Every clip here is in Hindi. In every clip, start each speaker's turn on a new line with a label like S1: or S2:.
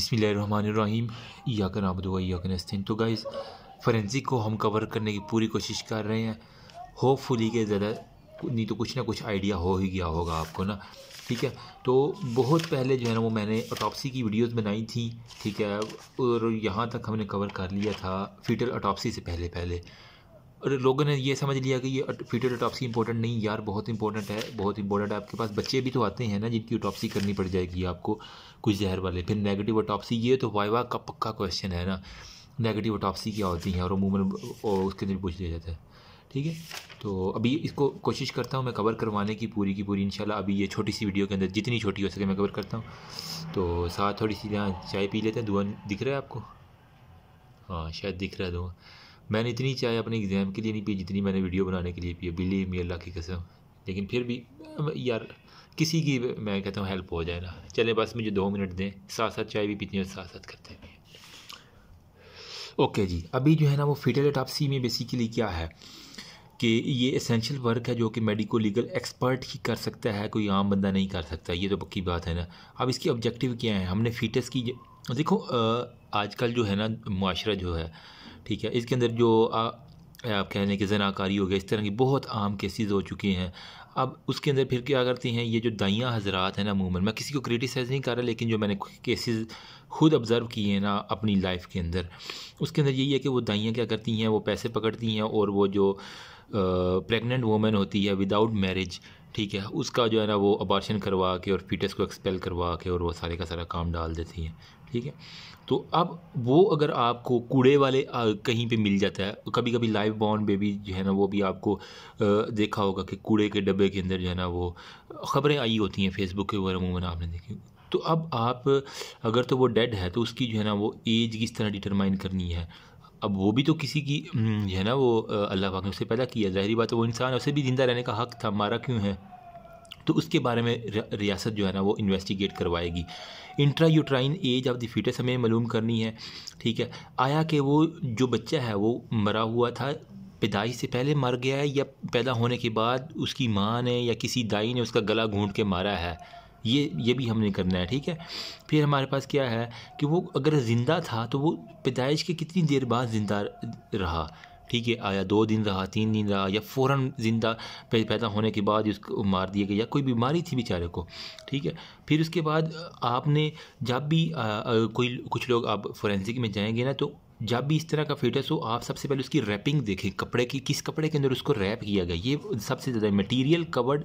S1: बसमीम याकन आबदुआ याकन अस्तिन तो गाइज़ फोरेंसिक को हम कवर करने की पूरी कोशिश कर रहे हैं होपफुली के ज़्यादा नहीं तो कुछ ना कुछ आइडिया हो ही गया होगा आपको ना ठीक है तो बहुत पहले जो है ना वो मैंने ऑटोपसी की वीडियोस बनाई थी ठीक है और यहाँ तक हमने कवर कर लिया था फीटल ऑटोपसी से पहले पहले और लोगों ने ये समझ लिया कि ये फीटल ऑटोपसी इंपॉर्टेंट नहीं यार बहुत इंपॉर्टेंट है बहुत इंपॉर्टेंट है आपके पास बच्चे भी तो आते हैं ना जिनकी ऑटोपसी करनी पड़ जाएगी आपको कुछ जहर वाले फिर नेगेटिव ऑटोपसी ये तो वाइवा का पक्का क्वेश्चन है ना नेगेटिव ऑटोपसी क्या होती है और अमूमन उसके अंदर पूछ लिया जाता है ठीक है तो अभी इसको कोशिश करता हूँ मैं कवर करवाने की पूरी की पूरी इंशाल्लाह अभी ये छोटी सी वीडियो के अंदर जितनी छोटी हो सके मैं कवर करता हूँ तो साथ थोड़ी सी यहाँ चाय पी लेते हैं धुआं दिख रहा है आपको हाँ शायद दिख रहा है धुआं मैंने इतनी चाय अपने एग्ज़ाम के लिए नहीं पी जितनी मैंने वीडियो बनाने के लिए पी बिलीव मी अल्लाह की कसम लेकिन फिर भी यार किसी की मैं कहता हूँ हेल्प हो जाए ना चले बस मुझे दो मिनट दें साथ साथ चाय भी पीती हूँ और साथ साथ करते हैं ओके जी अभी जो है ना वो फिटल एटापसी में बेसिकली क्या है कि ये एसेंशियल वर्क है जो कि मेडिको लीगल एक्सपर्ट ही कर सकता है कोई आम बंदा नहीं कर सकता ये तो पक्की बात है ना अब इसकी ऑब्जेक्टिव क्या है हमने फीटस की देखो आजकल जो है ना माशरा जो है ठीक है इसके अंदर जो आ, आप कह लें कि जनाकारी हो गया इस तरह की बहुत आम केसेस हो चुके हैं अब उसके अंदर फिर क्या करती हैं ये जो दाइयाँ हजरात हैं ना अमूमन मैं किसी को क्रिटिसाइज़ नहीं कर रहा लेकिन जो मैंने केसेस खुद ऑब्ज़र्व किए हैं ना अपनी लाइफ के अंदर उसके अंदर यही है कि वो दाइयाँ क्या करती हैं वो पैसे पकड़ती हैं और वो जो प्रेगनेंट वूमेन होती है विदाउट मैरिज ठीक है उसका जो है ना वो अबॉर्शन करवा के और फीटस को एक्सपेल करवा के और वो सारे का सारा काम डाल देती हैं ठीक है तो अब वो अगर आपको कूड़े वाले कहीं पे मिल जाता है कभी कभी लाइव बॉर्न बेबी जो है ना वो भी आपको देखा होगा कि कूड़े के डब्बे के अंदर जो है ना वो ख़बरें आई होती हैं फेसबुक के ऊपर अमूमन आपने देखी तो अब आप अगर तो वो डेड है तो उसकी जो है ना वो एज किस तरह डिटरमाइन करनी है अब वो भी तो किसी की जो है ना वो अल्लाह पाक ने उसे पैदा किया जाहरी बात है वो इंसान उसे भी ज़िंदा रहने का हक था मारा क्यों है तो उसके बारे में रियासत जो है ना वो इन्वेस्टिगेट करवाएगी intrauterine age of the foetus हमें मालूम करनी है ठीक है आया कि वो जो बच्चा है वो मरा हुआ था पैदाइश से पहले मर गया है या पैदा होने के बाद उसकी माँ ने या किसी दाई ने उसका गला घूंट के मारा है ये ये भी हमने करना है ठीक है फिर हमारे पास क्या है कि वो अगर ज़िंदा था तो वो पैदाइश के कितनी देर बाद ज़िंदा रहा ठीक है आया दो दिन रहा तीन दिन रहा या फ़ौर ज़िंदा पैदा होने के बाद उसको मार दिया गया या कोई बीमारी थी बेचारे को ठीक है फिर उसके बाद आपने जब भी आ, कोई कुछ लोग आप फोरेंसिक में जाएंगे ना तो जब भी इस तरह का फिटस हो तो आप सबसे पहले उसकी रैपिंग देखें कपड़े की किस कपड़े के अंदर उसको रैप किया गया ये सबसे ज़्यादा मटीरियल कवर्ड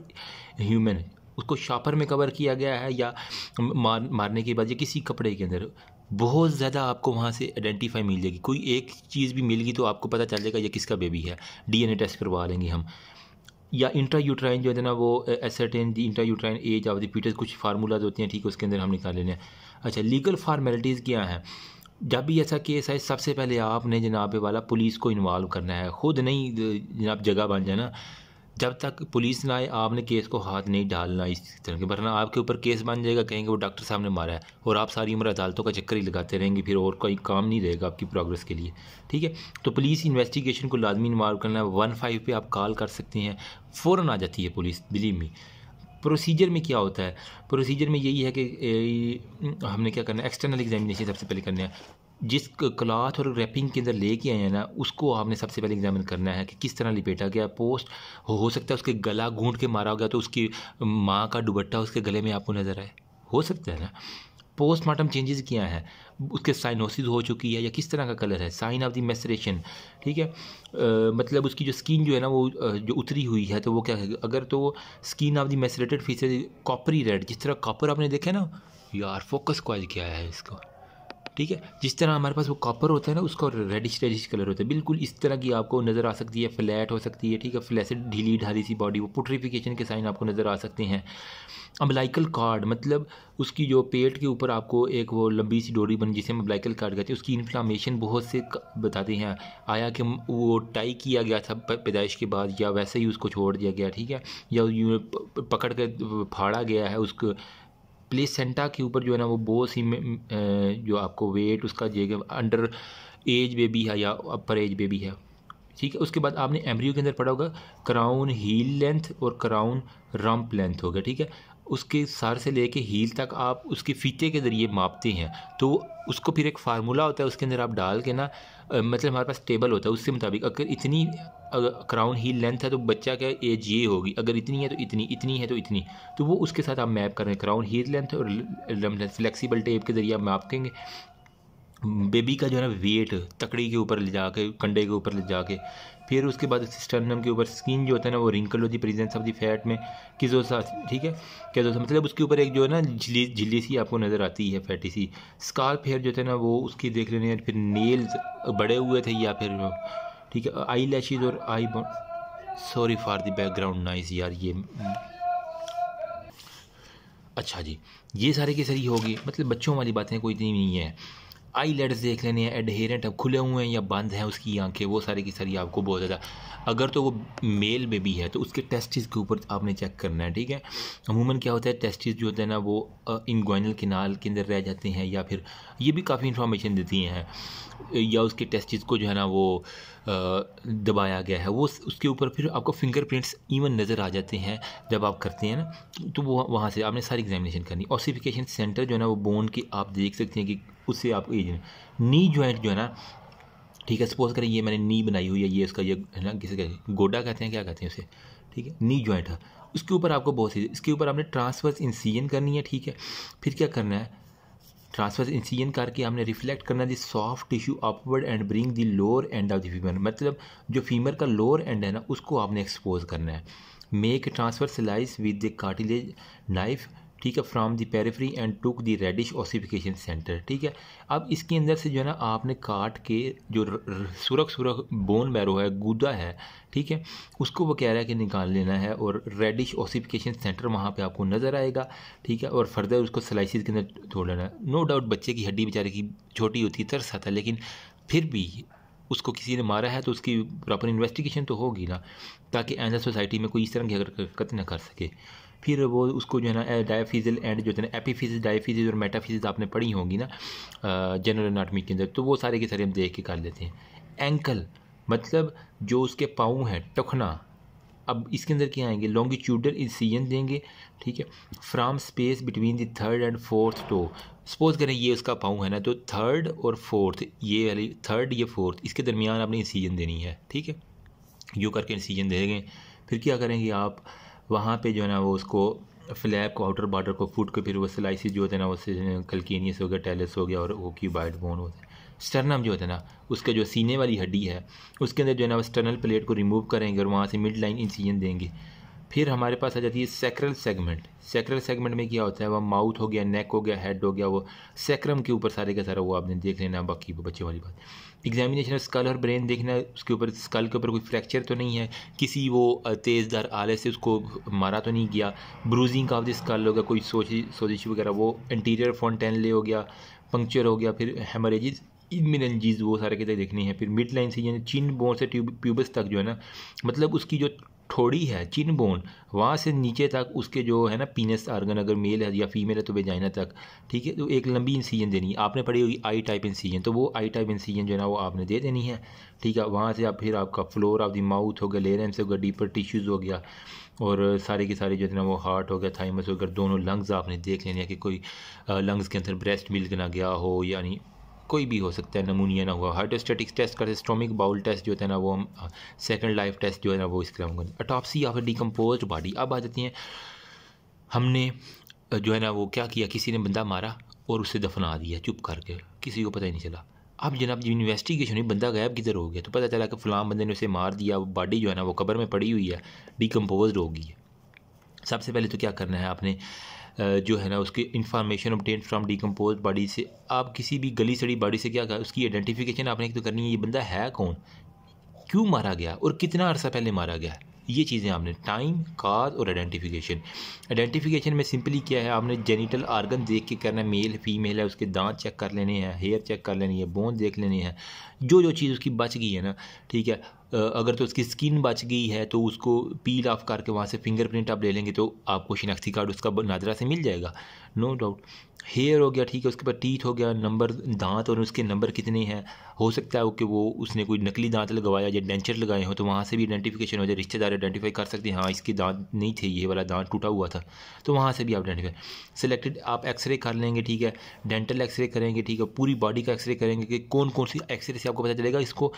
S1: ह्यूमन उसको शापर में कवर किया गया है या मार मारने के बाद या किसी कपड़े के अंदर बहुत ज़्यादा आपको वहाँ से आइडेंटिफाई मिल जाएगी कोई एक चीज़ भी मिलेगी तो आपको पता चल जाएगा ये किसका बेबी है डीएनए टेस्ट करवा लेंगे हम या इंट्रा यूट्राइन जो है ना वो ascertain the intrauterine age of the foetus कुछ फार्मूलाज होते हैं ठीक है उसके अंदर हम निकाल लेने हैं अच्छा लीगल फार्मेलिटीज़ क्या हैं जब भी ऐसा केस आए सबसे पहले आपने जनाब वाला पुलिस को इन्वॉल्व करना है ख़ुद नहीं जनाब जगह बन जाना जब तक पुलिस ना आए आपने केस को हाथ नहीं डालना इस तरह के वरना आपके ऊपर केस बन जाएगा कहेंगे वो डॉक्टर साहब ने मारा है और आप सारी उम्र अदालतों का चक्कर ही लगाते रहेंगे फिर और कोई काम नहीं रहेगा आपकी प्रोग्रेस के लिए ठीक है तो पुलिस इन्वेस्टिगेशन को लाजमी इन्वॉल्व करना है वन फाइव पर आप कॉल कर सकते हैं फ़ौर आ जाती है पुलिस बिलीव मी प्रोसीजर में क्या होता है प्रोसीजर में यही है कि ए, हमने क्या करना है एक्सटर्नल एग्जामिनेशन सबसे पहले करना है जिस क्लाथ और रैपिंग के अंदर लेके आए हैं ना उसको आपने सबसे पहले एग्जामिन करना है कि किस तरह लिपेटा गया पोस्ट हो सकता है उसके गला घूंट के मारा गया तो उसकी माँ का दुबट्टा उसके गले में आपको नज़र आए हो सकता है ना पोस्टमार्टम चेंजेस क्या है उसके साइनोसिस हो चुकी है या किस तरह का कलर है साइन ऑफ द मेसरेशन ठीक है आ, मतलब उसकी जो स्किन जो है ना वो जो उतरी हुई है तो वो क्या है अगर तो वो skin of the macerated foetuses coppery red जिस तरह कॉपर आपने देखा ना यार फोकस क्वाइज क्या है इसका ठीक है जिस तरह हमारे पास वो कॉपर होता है ना उसका रेडिश रेडिश कलर होता है बिल्कुल इस तरह की आपको नज़र आ सकती है फ्लैट हो सकती है ठीक है फ्लैसिड ढीली ढाली सी बॉडी वो पुट्रीफिकेशन के साइन आपको नज़र आ सकते हैं अम्बलाइकल कार्ड मतलब उसकी जो पेट के ऊपर आपको एक वो लंबी सी डोरी बनी जिसे हम अम्बलाइकल कार्ड कहते हैं उसकी इन्फ्लामेशन बहुत से बताते हैं आया कि वो टाई किया गया था पैदाइश के बाद या वैसे ही उसको छोड़ दिया गया ठीक है या पकड़ कर फाड़ा गया है उसको प्लेसेंटा के ऊपर जो है ना वो बहुत सी जो आपको वेट उसका जो अंडर एज बेबी है या अपर एज बेबी है ठीक है उसके बाद आपने एम्ब्रियो के अंदर पढ़ा होगा क्राउन हील लेंथ और क्राउन रंप लेंथ हो गया ठीक है उसके सर से लेके हील तक आप उसके फीते के ज़रिए मापते हैं तो उसको फिर एक फार्मूला होता है उसके अंदर आप डाल के ना मतलब हमारे पास टेबल होता है उसके मुताबिक अगर इतनी क्राउन हील लेंथ है तो बच्चा का एज ये होगी अगर इतनी है तो इतनी इतनी है तो इतनी तो वो उसके साथ आप मैप करें क्राउन हील लेंथ और फ्लेक्सीबल टेप के ज़रिए आप मापेंगे बेबी का जो है ना वेट तकड़ी के ऊपर ले जाके कंडे के ऊपर ले जाके फिर उसके बाद स्टर्नम के ऊपर स्किन जो होता है ना वो रिंकल होती है प्रेजेंस ऑफ द फैट में किजोसा ठीक है कैजोसा मतलब उसके ऊपर एक जो है ना झिली झिली सी आपको नज़र आती है फैटी सी स्काल्प हेयर जो है ना वो उसकी देख लेने फिर नेल्स बड़े हुए थे या फिर ठीक है आई लैशेज और I sorry for the background nice यार ये अच्छा जी ये सारे के सारी होगी मतलब बच्चों वाली बातें कोई इतनी नहीं है आई लेट्स देख लेने हैं एडहेरेंट अब खुले हुए हैं या बंद हैं उसकी आंखें वो सारी की सारी आपको बहुत ज़्यादा अगर तो वो मेल में भी है तो उसके टेस्टिस के ऊपर आपने चेक करना है ठीक है अमूमन क्या होता है टेस्टिस जो होते हैं ना वो इनगोइनल किनाल के अंदर रह जाते हैं या फिर ये भी काफ़ी इन्फॉर्मेशन देती हैं या उसके टेस्टिस को जो है ना वो दबाया गया है वो उसके ऊपर फिर आपको फिंगरप्रिंट्स इवन नज़र आ जाते हैं जब आप करते हैं ना तो वो वहाँ से आपने सारी एग्जामिनेशन करनी ऑसिफिकेशन सेंटर जो है ना वो बोन की आप देख सकते हैं कि उससे आपको ये नी ज्वाइंट जो है ना ठीक है सपोज करें ये मैंने नी बनाई हुई है ये इसका ये है ना किसे कहते हैं गोडा कहते हैं क्या कहते हैं उसे ठीक है नी ज्वाइंट है उसके ऊपर आपको बहुत सी इसके ऊपर आपने ट्रांसफर्स इंसीजन करनी है ठीक है फिर क्या करना है ट्रांसफर्स इंसीजन करके हमने रिफ्लेक्ट करना the soft tissue upward and bring the lower end of the femur मतलब जो फीमर का लोअर एंड है ना उसको आपने एक्सपोज करना है make transverse slice with the cartilage knife ठीक है from the periphery and took the reddish ossification centre ठीक है अब इसके अंदर से जो है ना आपने काट के जो सुरख सुरख बोन मैरो है गुदा है ठीक है उसको है के निकाल लेना है और रेडिश ऑसिफिकेशन सेंटर वहाँ पे आपको नज़र आएगा ठीक है और फर्दर उसको स्लाइसिस के अंदर छोड़ लेना है नो डाउट बच्चे की हड्डी बेचारे की छोटी होती है तरसा था लेकिन फिर भी उसको किसी ने मारा है तो उसकी प्रॉपर इन्वेस्टिगेशन तो होगी ना ताकि एज सोसाइटी में कोई इस तरह की हरकत ना कर सके फिर वो उसको जो है ना डायफिजल एंड जो है एपीफिजिस डायफिजिस और मेटाफिजिस आपने पढ़ी होंगी ना जनरल अनाटमी के अंदर तो वो सारे के सारे हम देख के कर लेते हैं एंकल मतलब जो उसके पाँव हैं टखना अब इसके अंदर क्या आएंगे लॉन्गिट्यूडल इंसीजन देंगे ठीक है from space between the third and fourth toe suppose करें ये उसका पाँव है ना तो थर्ड और फोर्थ ये वाली थर्ड या फोर्थ इसके दरमियान आपने इंसिजन देनी है ठीक है यू करके इंसिजन दे देंगे फिर क्या करेंगे आप वहाँ पे जो है ना वो उसको फ्लैप को आउटर बॉर्डर को फूट के फिर वो स्लाइसिस जो होते हैं ना उससे कलकिनियस हो गया टेलिस हो गया और वो क्यूबाइड बोन होते हैं स्टर्नम जो होता है ना उसका जो सीने वाली हड्डी है उसके अंदर जो है ना वो स्टर्नल प्लेट को रिमूव करेंगे और वहाँ से मिड लाइन इंसिजन देंगे फिर हमारे पास आ जाती है सेक्रल सेगमेंट सेक्रल सेगमेंट में क्या होता है वह माउथ हो गया नेक हो गया हेड हो गया वो सेक्रम के ऊपर सारे का सारा वो आपने देख लेना बाकी बच्चे वाली बात एग्जामिनेशन ऑफ स्कल और ब्रेन देखना उसके ऊपर स्कल के ऊपर कोई फ्रैक्चर तो नहीं है किसी वो तेज़ दर आले से उसको मारा तो नहीं गया ब्रूजिंग का ऑफ द स्कल होगा कोई सोच सोजिश वगैरह वो इंटीरियर फॉन्टेन ले हो गया पंक्चर हो गया फिर हेमरेजिज इमिनजीज वो सारे के देखने हैं फिर मिड लाइन से यानी चिन बोन से ट्यूब प्यूबस तक जो है ना मतलब उसकी जो ठोड़ी है चिन बोन वहाँ से नीचे तक उसके जो है ना पीनस आर्गन अगर मेल है या फीमेल है तो बेजाइना तक ठीक है तो एक लंबी इंसीजन देनी है आपने पढ़ी होगी आई टाइप इंसीजन तो वो आई टाइप इंसीजन जो है ना वो आपने दे देनी है ठीक है वहाँ से आप फिर आपका फ्लोर ऑफ दी माउथ हो गया लेरेंस हो गया डीपर टिश्यूज़ हो गया और सारे के सारे जो है ना वो हार्ट हो गया थाइमस हो गया दोनों लंग्स आपने देख लेने हैं कि कोई लंग्स के अंदर ब्रेस्ट मिल्क ना गया हो यानी कोई भी हो सकता है नमूनिया ना हुआ हाइड्रोस्टेटिक्स टेस्ट करते स्टोमिक बाउल टेस्ट जो होता है ना वो हम सेकेंड लाइफ टेस्ट जो है ना वो इसके हम करेंगे अटॉपसी ऑफ डिकम्पोज बॉडी अब आ जाती हैं हमने जो है ना वो क्या किया किसी ने बंदा मारा और उसे दफना दिया चुप करके किसी को पता ही नहीं चला अब जनाब जब इन्वेस्टिगेशन हुई बंदा गायब किधर हो गया तो पता चला कि फलाम बंदे ने उसे मार दिया बॉडी जो है ना वो कबर में पड़ी हुई है डिकम्पोज हो गई है सबसे पहले तो क्या करना है आपने जो है ना उसकी information obtain from decompose body से आप किसी भी गली सड़ी बॉडी से क्या कर उसकी आइडेंटिफिकेशन आपने तो करनी है ये बंदा है कौन क्यों मारा गया और कितना अर्सा पहले मारा गया ये चीज़ें आपने टाइम काज और आइडेंटिफिकेशन आइडेंटिफिकेशन में सिंपली क्या है आपने जेनिटल आर्गन देख के करना है मेल फीमेल है उसके दांत चेक कर लेने हैं हेयर चेक कर लेनी है बोन देख लेनी है जो जो चीज़ उसकी बच गई है ना ठीक है अगर तो उसकी स्किन बच गई है तो उसको पील ऑफ करके वहाँ से फिंगरप्रिंट आप ले लेंगे तो आपको शिनाख्ती कार्ड उसका नादरा से मिल जाएगा नो डाउट हेयर हो गया ठीक है उसके बाद टीथ हो गया नंबर दांत और उसके नंबर कितने हैं हो सकता है कि वो उसने कोई नकली दांत लगवाया या डेंचर लगाए हो तो वहाँ से भी आइडेंटिफिकेशन हो जाए रिश्तेदार आइडेंटिफाई कर सकते हैं हाँ इसके दांत नहीं थे ये वाला दांत टूटा हुआ था तो वहाँ से भी आप आइडेंटिफाई सिलेक्टेड आप एक्सरे कर लेंगे ठीक है डेंटल एक्सरे करेंगे ठीक है पूरी बॉडी का एक्सरे करेंगे कि कौन कौन सी एक्सरे से आपको पता चलेगा इसको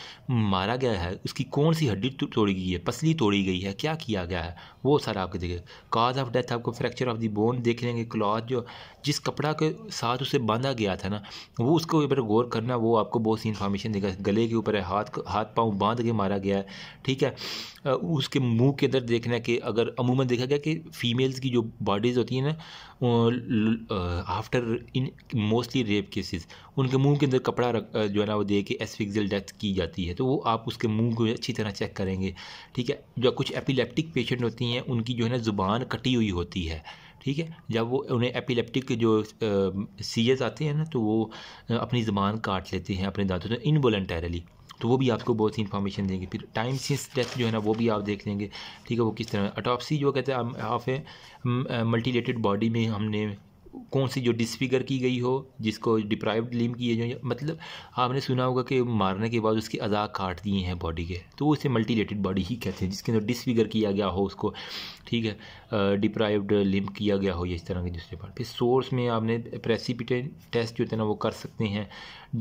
S1: मारा गया है उसकी कौन सी हड्डी तोड़ी गई है पसली तोड़ी गई है क्या किया गया है वो सारा आपके देखेगा काज ऑफ डेथ आपको फ्रैक्चर ऑफ दी बोन देख लेंगे क्लॉथ जो जिस कपड़ा के साथ उसे बांधा गया था ना वो उसको एक बार गौर करना वो आपको बहुत सी कामिशन देगा गले के ऊपर है हाथ हाथ पाँव बांध के मारा गया है ठीक है उसके मुंह के अंदर देखना कि अगर अमूमन देखा गया कि फ़ीमेल्स की जो बॉडीज़ होती हैं ना after in mostly rape cases उनके मुंह के अंदर कपड़ा रख जो है ना वो दे के एसफिक्जल डेथ की जाती है तो वो आप उसके मुंह को अच्छी तरह चेक करेंगे ठीक है जो कुछ एपिलेप्टिक पेशेंट होती हैं उनकी जो है ना ज़ुबान कटी हुई होती है ठीक है जब वो उन्हें एपिलेप्टिक जो सीजर्स आते हैं ना तो वो अपनी ज़बान काट लेते हैं अपने दांतों से तो इनवॉलेंटरली तो वो भी आपको बहुत सी इन्फॉर्मेशन देंगे फिर टाइम सीस डेथ जो है ना वो भी आप देख लेंगे ठीक है वो किस तरह अटॉपसी जो कहते हैं आप मल्टीलेटेड बॉडी में हमने कौन सी जो डिसफिगर की गई हो जिसको डिप्राइव्ड लिम की है जो मतलब आपने सुना होगा कि मारने के बाद उसके अज़ा काट दिए हैं बॉडी के तो उसे मल्टीलेटेड बॉडी ही कहते हैं जिसके अंदर डिसफिगर किया गया हो उसको ठीक है डिप्राइव्ड लिम्प uh, किया गया हो या इस तरह के दूसरे पार्ट फिर सोर्स में आपने प्रेसिपिटेंट टेस्ट जो होते हैं ना वो कर सकते हैं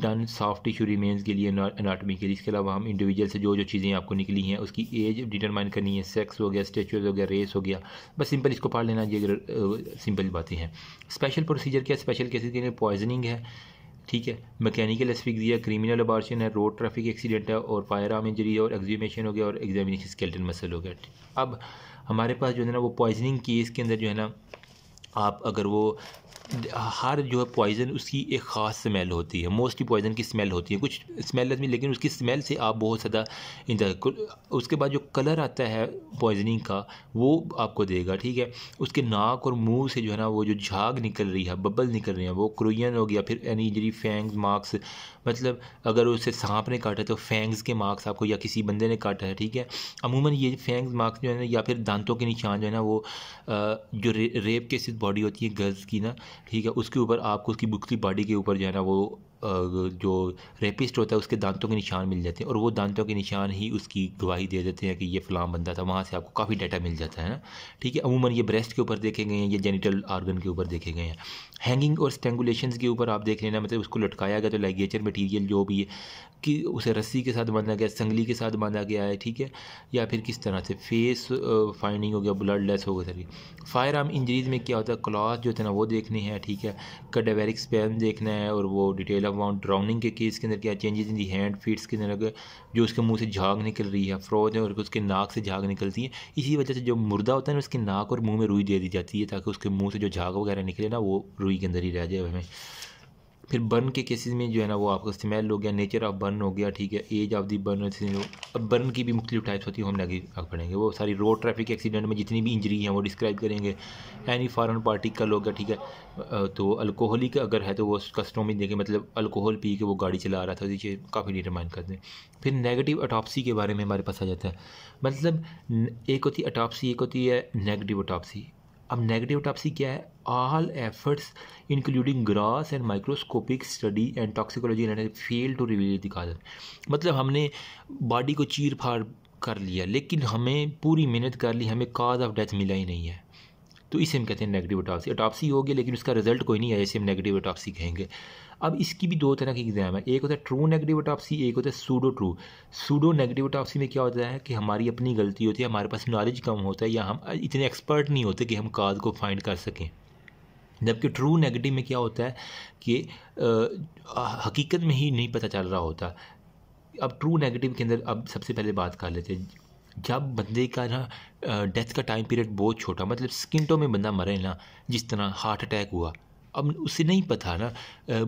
S1: डन सॉफ्ट टिश्यू रिमेंस के लिए अनाटमी के लिए इसके अलावा हम इंडिविजुअल से जो जो चीज़ें आपको निकली हैं उसकी एज डिटरमाइन करनी है सेक्स हो गया स्टेचुअल हो गया रेस हो गया बस सिंपल इसको पढ़ लेना ये सिंपल बातें हैं स्पेशल प्रोसीजर क्या स्पेशल केसेस के लिए पॉइजनिंग है ठीक है मैकेनिकल दिया क्रिमिनल अबार्शन है रोड ट्रैफिक एक्सीडेंट है और फायर आर्म इंजरी और एग्जीमेशन हो गया और एग्जामिनेशन स्केल्टन मसल हो गया अब हमारे पास जो है ना वो पॉइजनिंग केस के अंदर जो है ना आप अगर वो हर जो है पॉइज़न उसकी एक ख़ास स्मेल होती है मोस्टली पॉइज़न की स्मेल होती है कुछ स्मेल नहीं लेकिन उसकी स्मेल से आप बहुत ज़्यादा इंजॉय उसके बाद जो कलर आता है पॉइजनिंग का वो आपको देगा ठीक है उसके नाक और मुंह से जो है ना वो जो झाग निकल रही है बबल निकल रही है वो क्रोइन हो गया फिर एनी जरी फेंग मार्क्स मतलब अगर उसे सांप ने काटा तो फैंग्स के मार्क्स आपको या किसी बंदे ने काटा है ठीक है अमूमन ये फैंग्स मार्क्स जो है ना या फिर दांतों के निशान जो है ना वो जो रे, रेप केसेस बॉडी होती है गर्ल्स की ना ठीक है उसके ऊपर आपको उसकी बुक्सी की बॉडी के ऊपर जो है ना वो जो रेपिस्ट होता है उसके दांतों के निशान मिल जाते हैं और वो दांतों के निशान ही उसकी गवाही दे देते हैं कि ये फलाम बंदा था वहाँ से आपको काफ़ी डाटा मिल जाता है ना ठीक है अमूमन ये ब्रेस्ट के ऊपर देखे गए हैं ये जेनिटल आर्गन के ऊपर देखे गए हैं हैंगिंग और स्टेंगुलेशन के ऊपर आप देख लेना मतलब उसको लटकाया गया तो लाइगेचर मटीरियल जो भी है कि उसे रस्सी के साथ बांधा गया संगली के साथ बांधा गया है ठीक है या फिर किस तरह से फेस फाइंडिंग हो गया ब्लडलेस हो गया सर फायर आर्म इंजरीज में क्या होता है क्लॉथ जो थे ना वो देखने हैं ठीक है कडावेरिक स्पेन देखना है और वो डिटेल अलग अमाउंट ड्राउनिंग के केस के अंदर क्या changes in the hand feets के अंदर जो उसके मुंह से झाग निकल रही है फ्रोज है और उसके नाक से झाग निकलती है इसी वजह से जो मुर्दा होता है ना उसके नाक और मुँह में रुई दे दी जाती है ताकि उसके मुँह से जो झाग वगैरह निकले ना वो रुई के अंदर ही रह जाए हमें फिर बर्न के केसेस में जो है ना वो आपका स्मेल हो गया नेचर ऑफ बर्न हो गया ठीक है एज ऑफ दी बर्न अब बर्न की भी मुख्तु टाइप्स होती है हम आगे पढ़ेंगे वो सारी रोड ट्रैफिक एक्सीडेंट में जितनी भी इंजरी हैं वो डिस्क्राइब करेंगे एनी फॉरन पार्टिकल गया ठीक है तो अल्कोहलिक अगर है तो वो कस्टम ही देखें मतलब अल्कोहल पी के वो गाड़ी चला रहा था तो काफ़ी डिटरमाइन कर दें फिर नेगेटिव अटॉपसी के बारे में हमारे पास आ जाता है मतलब एक होती है अटॉपसी एक होती है नेगेटिव अटॉपसी अब नेगेटिव ऑटोपसी क्या है all efforts including gross and microscopic study and toxicology and fail to reveal दिखा दें मतलब हमने बॉडी को चीर फाड़ कर लिया लेकिन हमें पूरी मेहनत कर ली हमें काज ऑफ डेथ मिला ही नहीं है तो इसे हम कहते हैं नेगेटिव ऑटोपसी ऑटोपसी होगी लेकिन उसका रिजल्ट कोई नहीं आया इसे हम नेगेटिव ऑटोपसी कहेंगे अब इसकी भी दो तरह की एग्ज़ाम है एक होता है ट्रू नेगेटिव अटॉपसी एक होता है pseudo true pseudo negative autopsy में क्या होता है कि हमारी अपनी गलती होती है हमारे पास नॉलेज कम होता है या हम इतने एक्सपर्ट नहीं होते कि हम काज को फाइंड कर सकें जबकि ट्रू नेगेटिव में क्या होता है कि आ, हकीकत में ही नहीं पता चल रहा होता अब ट्रू नेगेटिव के अंदर अब सबसे पहले बात कर लेते हैं जब बंदे का ना डेथ का टाइम पीरियड बहुत छोटा मतलब स्किंटों में बंदा मरे ना जिस तरह हार्ट अटैक हुआ अब उसे नहीं पता ना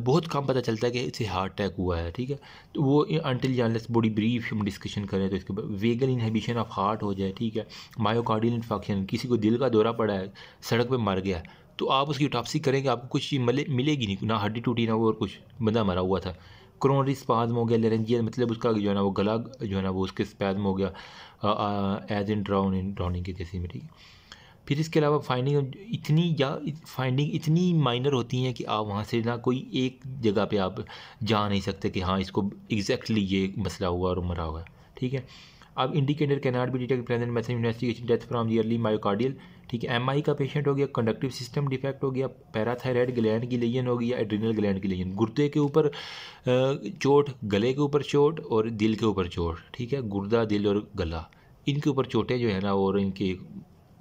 S1: बहुत कम पता चलता है कि इसे हार्ट अटैक हुआ है ठीक है तो वो अनटिल जानलेस बॉडी ब्रीफ हम डिस्कशन करें तो इसके बाद वेगल इनहेबिशन ऑफ हार्ट हो जाए ठीक है मायोकार्डियल इन्फेक्शन किसी को दिल का दौरा पड़ा है सड़क पर मर गया तो आप उसकी टॉपसी करेंगे आपको कुछ चीज़ मिलेगी नहीं ना हड्डी टूटी ना वो और कुछ बंदा मरा हुआ था क्रोनरी स्पाज्म हो गया लेरेंजियल मतलब उसका जो है ना वो गला जो है ना वो उसके स्पैज्म हो गया as in drown in drowning के जैसे में ठीक है फिर इसके अलावा फाइंडिंग इतनी या फाइंडिंग इतनी माइनर होती हैं कि आप वहाँ से ना कोई एक जगह पे आप जा नहीं सकते कि हाँ इसको एग्जैक्टली ये मसला हुआ और मरा हुआ ठीक है अब indicator cannot not be detect present message investigation death from early myocardial ठीक है एमआई का पेशेंट हो गया कंडक्टिव सिस्टम डिफेक्ट हो गया पैराथायराइड ग्लैंड की लेजन हो गया एड्रीनल ग्लैंड की लेन गुर्दे के ऊपर चोट गले के ऊपर चोट और दिल के ऊपर चोट ठीक है गुर्दा दिल और गला इनके ऊपर चोटें जो है ना और इनके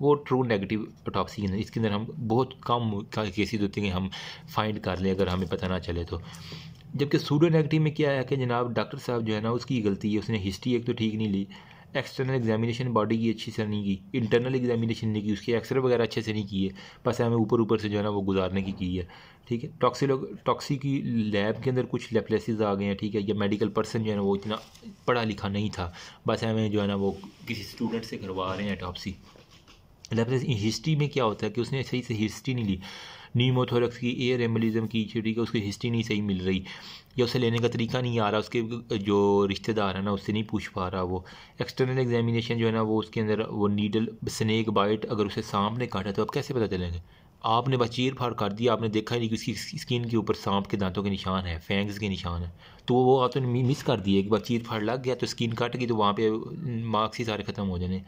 S1: वो ट्रू नेगेटिव ऑटोपसी के अंदर इसके अंदर हम बहुत कम केसेज होते हैं हम फाइंड कर लें अगर हमें पता ना चले तो जबकि सूडो नेगेटिव में क्या है कि जनाब डॉक्टर साहब जो है ना उसकी गलती है उसने हिस्ट्री एक तो ठीक नहीं ली एक्सटर्नल एग्जामिनेशन बॉडी की अच्छी से नहीं की इंटरनल एग्जामिनेशन नहीं की उसके एक्सरे वगैरह अच्छे से नहीं किए बस हमें ऊपर ऊपर से जो है ना वो गुजारने की की है ठीक है टॉक्सी टॉक्सी की लैब के अंदर कुछ लेपलेसिस आ गए हैं ठीक है या मेडिकल पर्सन जो है ना वो इतना पढ़ा लिखा नहीं था बस हमें जो है ना वो किसी स्टूडेंट से करवा रहे हैं टॉपसी मतलब इन हिस्ट्री में क्या होता है कि उसने सही से हिस्ट्री नहीं ली नीमोथोरक्स की एयर एम्बलिज्म की ठीक है उसकी हिस्ट्री नहीं सही मिल रही या उसे लेने का तरीका नहीं आ रहा उसके जो रिश्तेदार है ना उससे नहीं पूछ पा रहा वो एक्सटर्नल एग्जामिनेशन जो है ना वो उसके अंदर वो नीडल स्नैक बाइट अगर उसे सांप ने काटा तो आप कैसे पता चलेंगे आपने बस चीर फाड़ कर दिया आपने देखा नहीं कि उसकी स्किन के ऊपर सांप के दांतों के निशान है फैंग्स के निशान है तो वो आपने मिस कर दिए कि बस चीर फाड़ लग गया तो स्किन कट गई तो वहाँ पे मार्क्स ही सारे ख़त्म हो जाने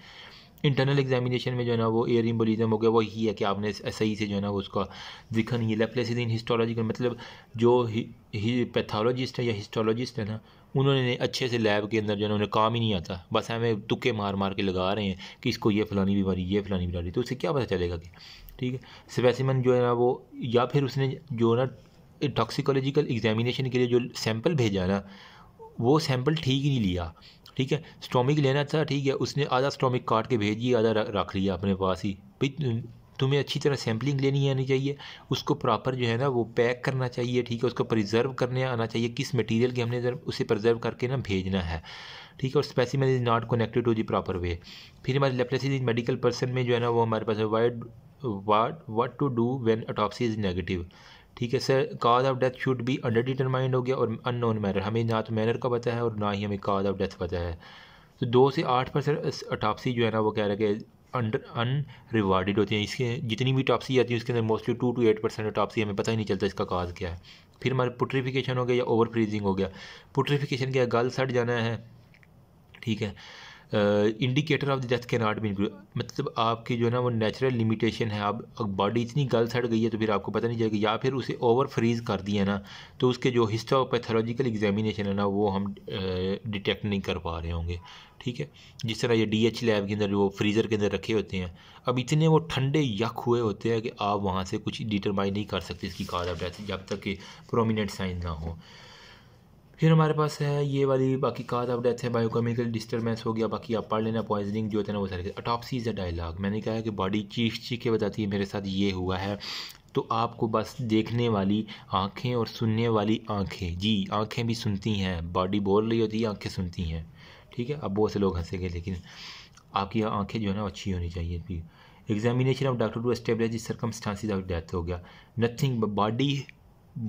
S1: इंटरनल एग्जामिनेशन में जो है ना वो एयर इम्बोलिज्म हो गया वो यही है कि आपने सही से जो है ना उसका जिक्र नहीं है लेप्लेसिस इन हिस्टोलॉजिकल मतलब जो ही, ही पैथोलॉजिस्ट है या हिस्टोलॉजिस्ट है ना उन्होंने अच्छे से लैब के अंदर जो है उन्हें काम ही नहीं आता बस हमें तुक्के मार मार के लगा रहे हैं कि इसको ये फलानी बीमारी ये फलानी बीमारी तो उससे क्या पता चलेगा कि ठीक है स्पेसिमन जो है ना वो या फिर उसने जो ना टॉक्सिकोलॉजिकल एग्जामिनेशन के लिए जो सैंपल भेजा ना वो सैम्पल ठीक ही नहीं लिया ठीक है स्टोमिक लेना था ठीक है उसने आधा स्टोमिक काट के भेज दिया आधा रख लिया अपने पास ही भाई तुम्हें अच्छी तरह सैम्पलिंग लेनी आनी चाहिए उसको प्रॉपर जो है ना वो पैक करना चाहिए ठीक है उसको प्रिजर्व करने आना चाहिए किस मटेरियल के हमने उसे प्रिजर्व करके ना भेजना है ठीक है और specimen is not connected to the proper way फिर हमारे इज मेडिकल पर्सन में जो है ना वो हमारे पास है wide what what to do when autopsy is negative ठीक है sir cause of death should be undetermined हो गया और अननोन मैनर हमें ना तो मैनर का पता है और ना ही हमें काज ऑफ डेथ पता है तो दो से आठ परसेंट अटापसी जो है ना वो कह रहा है अन अंडर अनरिवार्डेड होती है इसके जितनी भी टॉपसी आती है उसके अंदर mostly two to eight percent autopsy हमें पता ही नहीं चलता इसका काज क्या है फिर हमारे पुट्रीफिकेशन हो गया या ओवर फ्रीजिंग हो गया पुट्रीफिकेशन क्या गल सड़ जाना है ठीक है इंडिकेटर ऑफ द डेथ के नॉट बी मतलब आपकी जो है ना वो नेचुरल लिमिटेशन है आप बॉडी इतनी गल सड़ गई है तो फिर आपको पता नहीं चलेगा या फिर उसे ओवर फ्रीज कर दिया ना तो उसके जो हिस्टोपैथोलॉजिकल एग्जामिनेशन है ना वो हम डिटेक्ट नहीं कर पा रहे होंगे ठीक है जिस तरह ये डी एच लैब के अंदर वो फ्रीज़र के अंदर रखे होते हैं अब इतने वो ठंडे यक हुए होते हैं कि आप वहाँ से कुछ डिटरमाइन नहीं कर सकते इसकी काज ऑफ डेथ जब तक कि प्रोमिनेंट साइन ना हो फिर हमारे पास है ये वाली बाकी काज ऑफ डेथ है बायोकेमिकल डिस्टर्बेंस हो गया बाकी आप पढ़ लेना पॉइजनिंग जो होता है ना वो सारे अटॉपसी इज़ अ डायलॉग मैंने कहा है कि बॉडी चीख चीख के बताती है मेरे साथ ये हुआ है तो आपको बस देखने वाली आँखें और सुनने वाली आँखें जी आँखें भी सुनती हैं बॉडी बोल रही होती है आँखें सुनती हैं ठीक है अब बहुत से लोग हंसेंगे लेकिन आपकी आँखें जो है ना अच्छी होनी चाहिए examination of doctor to establish circumstances of death हो गया नथिंग बॉडी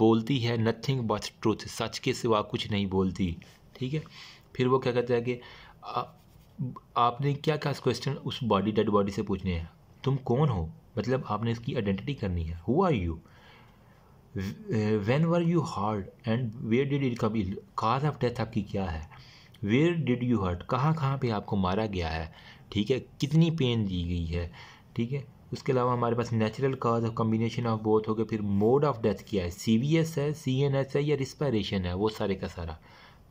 S1: बोलती है नथिंग बट ट्रूथ सच के सिवा कुछ नहीं बोलती ठीक है फिर वो क्या कहता है कि आपने क्या क्या क्वेश्चन उस बॉडी डेड बॉडी से पूछने हैं तुम कौन हो मतलब आपने इसकी आइडेंटिटी करनी है who are you when were you hard and where did it come cause of death आपकी क्या है वेयर डिड यू हर्ट कहाँ कहाँ पे आपको मारा गया है ठीक है कितनी पेन दी गई है ठीक है उसके अलावा हमारे पास नेचुरल काज और कम्बिनेशन ऑफ बोथ हो गए फिर मोड ऑफ डेथ क्या है सी वी एस है सी एन एस है या रिस्पायरेशन है वो सारे का सारा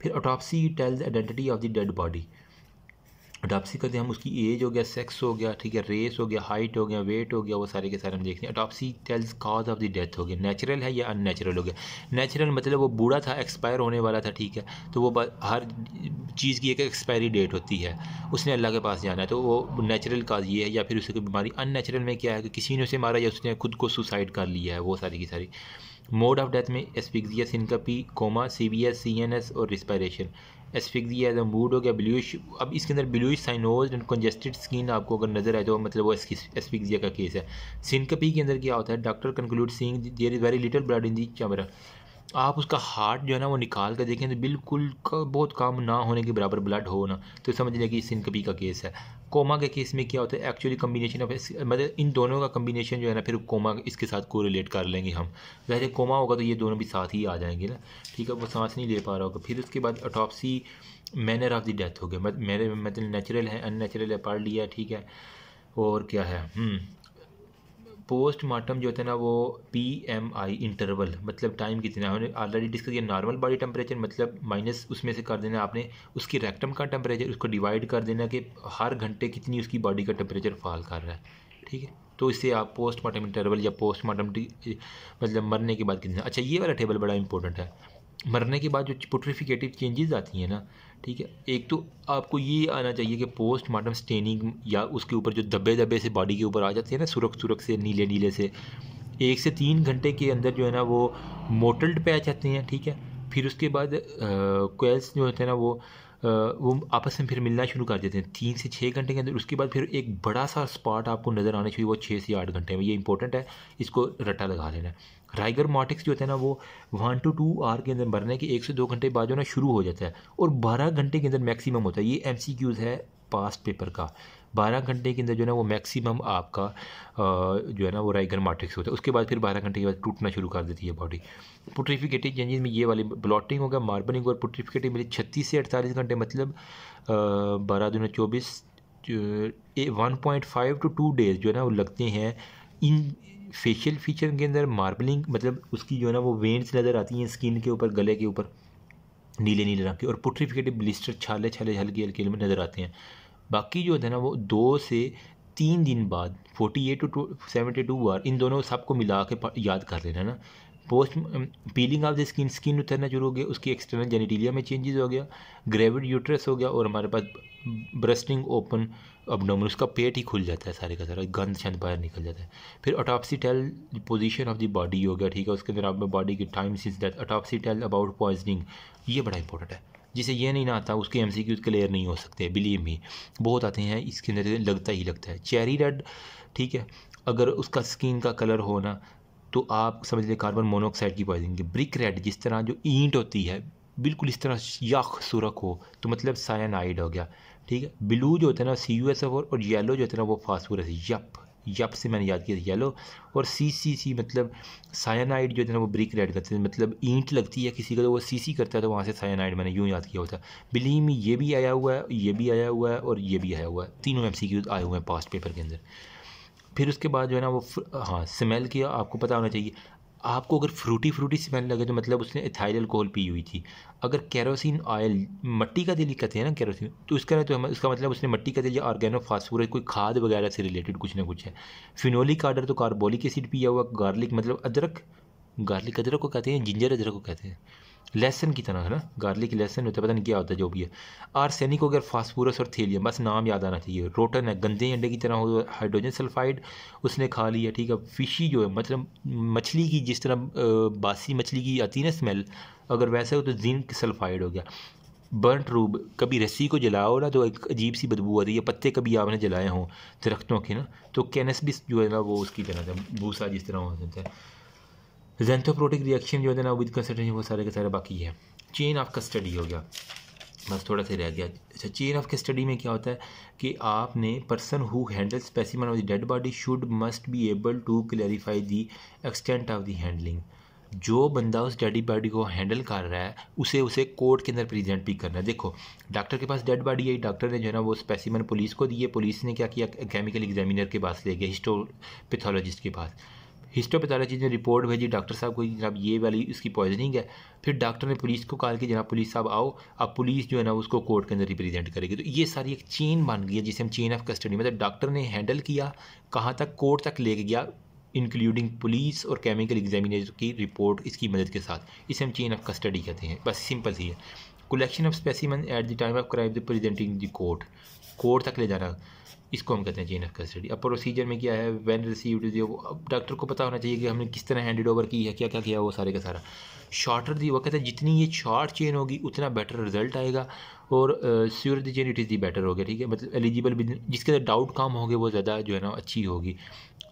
S1: फिर autopsy tells identity of the dead body autopsy करते हम उसकी एज हो गया सेक्स हो गया ठीक है रेस हो गया हाइट हो गया वेट हो गया वो सारे के सारे हम देखते हैं autopsy tells cause of the death हो गया नेचुरल है या अननेचुरल हो गया नेचुरल मतलब वो बूढ़ा था एक्सपायर होने वाला था ठीक है तो वो हर चीज़ की एक एक्सपायरी डेट होती है उसने अल्लाह के पास जाना है तो वो नेचुरल काज ये है या फिर उसकी बीमारी अननेचुरल में क्या है कि किसी ने उसे मारा या उसने खुद को सुसाइड कर लिया है वो सारी की सारी मोड ऑफ डेथ में एसपिक्जिया सिनकपी कोमा एन एस और रिस्पायरेशन एसफिक्जिया या मूड हो गया ब्लूश अब इसके अंदर bluish cyanose and congested skin आपको अगर नजर आए तो मतलब वो एसफिक्जिया का केस है सिनकपी के अंदर क्या होता है doctor concluding there is very little blood in the चमरा आप उसका हार्ट जो है ना वो निकाल कर देखें तो बिल्कुल बहुत कम ना होने के बराबर ब्लड हो ना तो समझ लें कि सिनकपी का केस है कोमा के केस में क्या होता है एक्चुअली कम्बिनेशन ऑफ मतलब इन दोनों का कम्बिनेशन जो है ना फिर कोमा इसके साथ को रिलेट कर लेंगे हम वैसे कोमा होगा तो ये दोनों भी साथ ही आ जाएंगे ना ठीक है वो सांस नहीं ले पा रहा होगा फिर उसके बाद autopsy manner of the death हो गया मेरे मतलब नेचुरल है अननेचुरल है पढ़ लिया ठीक है और क्या है हम्म, पोस्टमार्टम जो होता है ना वो पी एम आई इंटरवल मतलब टाइम कितना है ऑलरेडी डिस्कस किया नॉर्मल बॉडी टेम्परेचर मतलब माइनस उसमें से कर देना आपने उसकी रेक्टम का टेम्परेचर उसको डिवाइड कर देना कि हर घंटे कितनी उसकी बॉडी का टेम्परेचर फॉल कर रहा है ठीक है तो इससे आप पोस्टमार्टम इंटरवल या पोस्टमार्टम मतलब मरने के बाद कितना अच्छा ये वाला टेबल बड़ा इंपॉर्टेंट है मरने के बाद जो पुट्रिफिकेटिव चेंजेस आती हैं ना ठीक है एक तो आपको ये आना चाहिए कि पोस्ट मार्टम स्टेनिंग या उसके ऊपर जो दबे दबे से बॉडी के ऊपर आ जाते हैं ना सुरख सुरख से नीले नीले से एक से तीन घंटे के अंदर जो है ना वो मोटल्ड पैच आते हैं ठीक है फिर उसके बाद क्वेल्स जो होते हैं ना वो वो आपस में फिर मिलना शुरू कर देते हैं तीन से छः घंटे के अंदर उसके बाद फिर एक बड़ा सा स्पॉट आपको नज़र आना चाहिए वो छः से आठ घंटे में ये इंपॉर्टेंट है इसको रट्टा लगा लेना राइगर मार्टिक्स जो होता है ना वो वन टू टू आर के अंदर मरने के एक से दो घंटे बाद जो ना शुरू हो जाता है और बारह घंटे के अंदर मैक्सिमम होता है ये एम है पास्ट पेपर का बारह घंटे के अंदर जो है ना वो मैक्सिमम आपका जो है ना वो राइगन मार्टिक्स होता है उसके बाद फिर बारह घंटे के बाद टूटना शुरू कर देती है बॉडी पुट्रीफिकेटिव चेंजेस में ये वाले ब्लॉटिंग होगा मार्बलिंग और पुट्रीफिकेटिव मेरी छत्तीस से अड़तालीस घंटे मतलब बारह जो है चौबीस one point five to two days जो है ना वो लगते हैं इन फेशियल फीचर के अंदर मार्बलिंग मतलब उसकी जो है ना वो वेंट्स नज़र आती हैं स्किन के ऊपर गले के ऊपर नीले नीले रंग के और पुट्रीफिकेटिव ब्लिस्टर छाले छाले हल्के हल्के में नज़र आते हैं बाकी जो होता है ना वो दो से तीन दिन बाद forty eight to seventy two hour इन दोनों सबको मिला के याद कर लेना ना post peeling of the skin skin उतरना शुरू हो गया उसकी एक्सटर्नल जेनिटीलिया में चेंजेस हो गया ग्रेविड यूट्रस हो गया और हमारे पास ब्रस्टिंग ओपन अपडोमन उसका पेट ही खुल जाता है सारे का सारा गंद छंद बाहर निकल जाता है फिर autopsy tell position of the body हो गया ठीक है उसके अंदर आप बॉडी की time since death autopsy tell about poisoning ये बड़ा इंपॉर्टेंट है जिसे ये नहीं ना आता उसके एम सी क्यूज क्लियर नहीं हो सकते बिलीव मी बहुत आते हैं इसके अंदर लगता ही लगता है चेरी रेड ठीक है अगर उसका स्किन का कलर हो ना तो आप समझ लें कार्बन मोनोऑक्साइड की पॉइजनिंग ब्रिक रेड जिस तरह जो ईंट होती है बिल्कुल इस तरह याख सुरख हो तो मतलब साइनाइड हो गया ठीक है ब्लू जो होता है ना सी यू एस एफ और येलो जो होता है ना वो फास्फोरस यप यप से मैंने याद किया येलो और सी सी सी मतलब सायानाइड जो है ना वो ब्रिक रेड करते हैं मतलब ईंट लगती है किसी का तो वो सी सी करता है तो वहाँ से साइनाइड मैंने यूँ याद किया होता है बिलीव ये भी आया हुआ है ये भी आया हुआ है और ये भी आया हुआ है तीनों एम सी क्यूज आए हुए हैं पास्ट पेपर के अंदर फिर उसके बाद जो है ना वो हाँ स्मेल किया आपको पता होना चाहिए आपको अगर फ्रूटी फ्रूटी स्मेल लगे तो मतलब उसने इथाइल अल्कोहल पी हुई थी अगर केरोसिन ऑयल मट्टी का तेल कहते हैं ना केरोसिन तो इसका तो इसका मतलब उसने मट्टी का तेल या ऑर्गेनो फास्फोरस कोई खाद वगैरह से रिलेटेड कुछ ना कुछ है फिनोलिक आर्डर तो कार्बोलिक एसिड पिया हुआ गार्लिक मतलब अदरक गार्लिक अदरक को कहते हैं जिंजर अदरक को कहते हैं लहसन की तरह है ना गार्लिक लहसन होता है पता नहीं क्या होता है जो भी है आर्सेनिक अगर फास्फोरस और थेलियम बस नाम याद आना चाहिए रोटन है गंदे अंडे की तरह हो हाइड्रोजन सल्फाइड उसने खा लिया ठीक है फिशी जो है मतलब मछली की जिस तरह बासी मछली की आती है ना स्मेल अगर वैसे हो तो जिंक सल्फाइड हो गया बर्नट रूब कभी रस्सी को जलाओ ना तो एक अजीब सी बदबू आती है पत्ते कभी आपने जलाए हों दरख्तों के ना तो भी जो है ना वो उसकी तरह था भूसा जिस तरह हो जाता है जेंथोप्रोटिक रिएक्शन जो है ना विद कंसेंट्रेशन वो सारे के सारे बाकी है चेन ऑफ कस्टडी हो गया बस थोड़ा सा रह गया अच्छा चेन ऑफ कस्टडी में क्या होता है कि आपने person who handle specimen of the dead body should must be able to clarify the extent of the handling जो बंदा उस डेड बॉडी को हैंडल कर रहा है उसे उसे कोर्ट के अंदर प्रेजेंट भी करना है देखो डॉक्टर के पास डेड बॉडी है डॉक्टर ने जो है ना वो स्पेसिमन पुलिस को दिए पुलिस ने क्या किया केमिकल एग्जामिनर के पास ले गया हिस्टो पैथोलॉजिस्ट के पास हिस्टोपैथोलॉजी ने रिपोर्ट भेजी डॉक्टर साहब को जनाब ये वाली इसकी पॉइजनिंग है फिर डॉक्टर ने पुलिस को कहा कि जनाब पुलिस साहब आओ अब पुलिस जो है ना उसको कोर्ट के अंदर रिप्रेजेंट करेगी तो ये सारी एक चेन बन गई है जिसे हम चेन ऑफ कस्टडी मतलब डॉक्टर ने हैंडल किया कहाँ तक कोर्ट तक लेके गया इंक्लूडिंग पुलिस और केमिकल एग्जामिनेटर की रिपोर्ट इसकी मदद के साथ इसे हम चेन ऑफ कस्टडी कहते हैं बस सिंपल सी है collection of specimen at the time of crime presenting the court court तक ले जाना इसको हम कहते हैं चेन ऑफ कस्टडी अब प्रोसीजर में क्या है वैन रिसीव्ड अब डॉक्टर को पता होना चाहिए कि हमने किस तरह हैंडेड ओवर की है क्या क्या किया वो सारे का सारा शॉर्टर दी वो कहते हैं जितनी ये शॉर्ट चेन होगी उतना बेटर रिजल्ट आएगा और स्योर दिन chain it is the better हो गया ठीक है मतलब एलिजिबल जिसके अंदर डाउट कम होंगे वो ज़्यादा जो है ना अच्छी होगी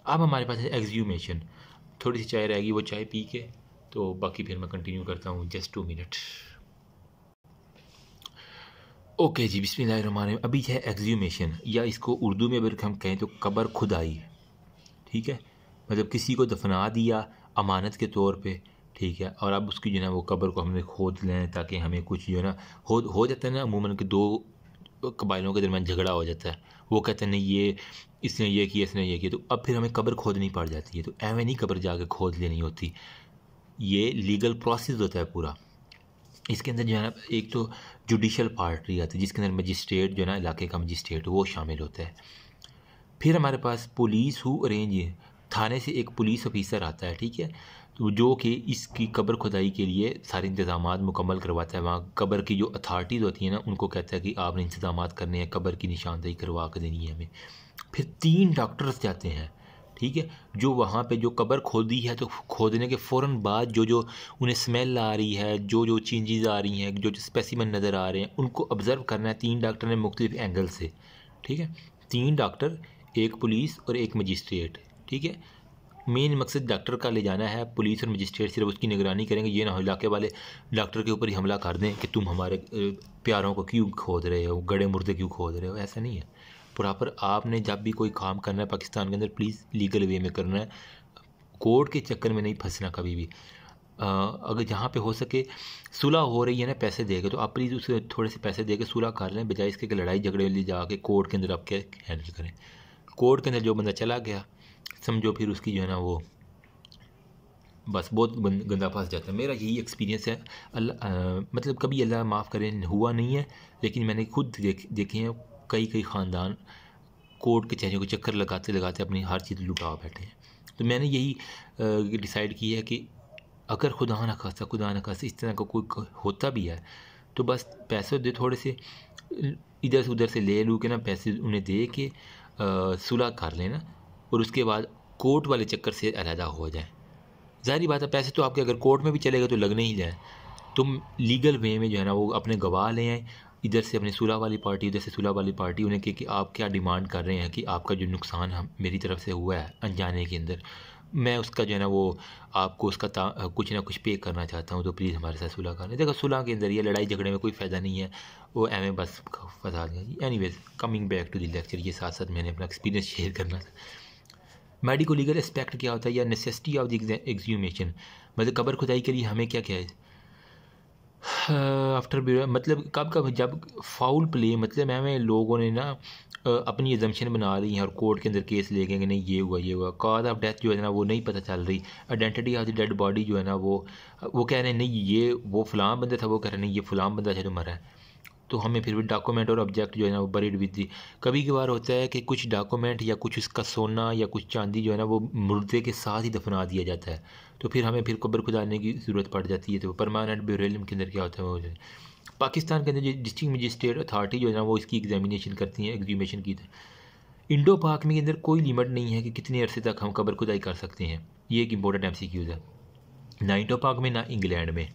S1: अब हमारे पास है एग्ज्यूमेशन थोड़ी सी चाय रहेगी वो चाय पी के तो बाकी फिर मैं कंटिन्यू करता हूँ just two minutes okay okay जी बिस्मिल्लाह अभी है एग्जीमेशन या इसको उर्दू में अगर हम कहें तो कबर खुदाई ठीक है मतलब किसी को दफना दिया अमानत के तौर पे ठीक है और अब उसकी जो है ना वो कबर को हमने खोद लें ताकि हमें कुछ जो है ना हो हो जाता है ना अमूमन के दो कबाइलों के दरमियान झगड़ा हो जाता है वो कहते हैं नहीं ये इसने ये किया इसने ये किया तो अब फिर हमें कबर खोदनी पड़ जाती है तो एवं नहीं कबर जाके खोद लेनी होती ये लीगल प्रोसेस होता है पूरा इसके अंदर जो है ना एक तो जुडिशल पार्टी आती है जिसके अंदर मजिस्ट्रेट जो है ना इलाके का मजिस्ट्रेट वो शामिल होता है फिर हमारे पास पुलिस हु अरेंज थाने से एक पुलिस ऑफिसर आता है ठीक है तो जो कि इसकी कब्र खुदाई के लिए सारे इंतजाम मुकम्मल करवाता है वहाँ कब्र की जो अथार्टीज़ होती हैं ना उनको कहता है कि आपने इंतजाम करने हैं कब्र की निशानदेही करवा के देनी है हमें फिर तीन डॉक्टर्स जाते हैं ठीक है जो वहाँ पे जो कबर खोदी है तो खोदने के फ़ौर बाद जो जो उन्हें स्मेल आ रही है जो जो चेंजेस आ रही हैं जो जो स्पेसिमन नज़र आ रहे हैं उनको ऑब्ज़र्व करना है तीन डॉक्टर ने मुख्तलिफ एंगल से ठीक है तीन डॉक्टर एक पुलिस और एक मजिस्ट्रेट ठीक है मेन मकसद डॉक्टर का ले जाना है पुलिस और मजिस्ट्रेट सिर्फ उसकी निगरानी करेंगे ये ना हो इलाके वाले डॉक्टर के ऊपर ही हमला कर दें कि तुम हमारे प्यारों को क्यों खोद रहे हो गड़े मुर्दे क्यों खोद रहे हो ऐसा नहीं है प्रॉपर आपने जब भी कोई काम करना है पाकिस्तान के अंदर प्लीज़ लीगल वे में करना है कोर्ट के चक्कर में नहीं फंसना कभी भी आ, अगर जहाँ पे हो सके सुलह हो रही है ना पैसे के तो आप प्लीज़ उसे थोड़े से पैसे दे के सुलह कर लें बजाय इसके लड़ाई झगड़े वाली जाके कोर्ट के अंदर आप क्या हैंडल करें कोर्ट के अंदर जो बंदा चला गया समझो फिर उसकी जो है ना वो बस बहुत गंदा फंस जाता है मेरा यही एक्सपीरियंस है अल्लाह मतलब कभी अल्लाह माफ़ करें हुआ नहीं है लेकिन मैंने खुद देख देखे हैं कई कई ख़ानदान कोर्ट के चेहरे के चक्कर लगाते लगाते अपनी हर चीज़ लुटा बैठे हैं तो मैंने यही डिसाइड की है कि अगर खुदा न खासा खुदा न खासा इस तरह का कोई होता भी है तो बस पैसे दे थोड़े से इधर से उधर से ले लू के ना पैसे उन्हें दे के सुलह कर लेना और उसके बाद कोर्ट वाले चक्कर से अलहदा हो जाए जाहिर बात है पैसे तो आपके अगर कोर्ट में भी चले गए तो लगने ही जाए तुम लीगल वे में जो है ना वो अपने गवाह ले आए इधर से अपनी सुलह वाली पार्टी उधर से सुलह वाली पार्टी उन्हें कह कि आप क्या डिमांड कर रहे हैं कि आपका जो नुकसान हम मेरी तरफ से हुआ है अनजाने के अंदर मैं उसका जो है ना वो आपको उसका कुछ ना कुछ पे करना चाहता हूँ तो प्लीज़ हमारे साथ सुलह करना देखो सुलह के अंदर ये लड़ाई झगड़े में कोई फ़ायदा नहीं है वो एम बस फसा गया anyways coming back to the lecture ये साथ साथ मैंने अपना एक्सपीरियंस शेयर करना था मेडिको लीगल एस्पेक्ट क्या होता है या नेसेसिटी ऑफ द एग्ज्यूमेशन मतलब कबर खुदाई के लिए हमें क्या क्या है आफ्टर मतलब कब कब जब फाउल प्ले मतलब मैम लोगों ने ना अपनी एजम्पन बना ली है और कोर्ट के अंदर केस ले गए कि नहीं ये हुआ ये हुआ काज ऑफ डेथ जो है ना वो नहीं पता चल रही identity of the dead body जो है ना वो वो कह रहे हैं नहीं ये वो फलाम बंदा था वो कह रहे नहीं ये फ़लाम बंदा था जो मरा है तो हमें फिर भी डॉक्यूमेंट और ऑब्जेक्ट जो है ना वो बरीड भी थी कभी कभार होता है कि कुछ डॉक्यूमेंट या कुछ उसका सोना या कुछ चांदी जो है ना वो मुर्दे के साथ ही दफना दिया जाता है तो फिर हमें फिर कब्र खुदाने की ज़रूरत पड़ जाती है तो परमानेंट ब्यूरेलियम के अंदर क्या होता है वो जो है पाकिस्तान के अंदर जो डिस्ट्रिक्ट मजिस्ट्रेट अथॉरिटी जो है ना वो इसकी एग्जामिनेशन करती है एग्जीमेशन की इंडो पाक में के अंदर कोई लिमिट नहीं है कि कितने अरसे तक हम कब्र खुदाई कर सकते हैं ये एक इम्पोर्टेंट एम है ना इंडो पाक में ना इंग्लैंड में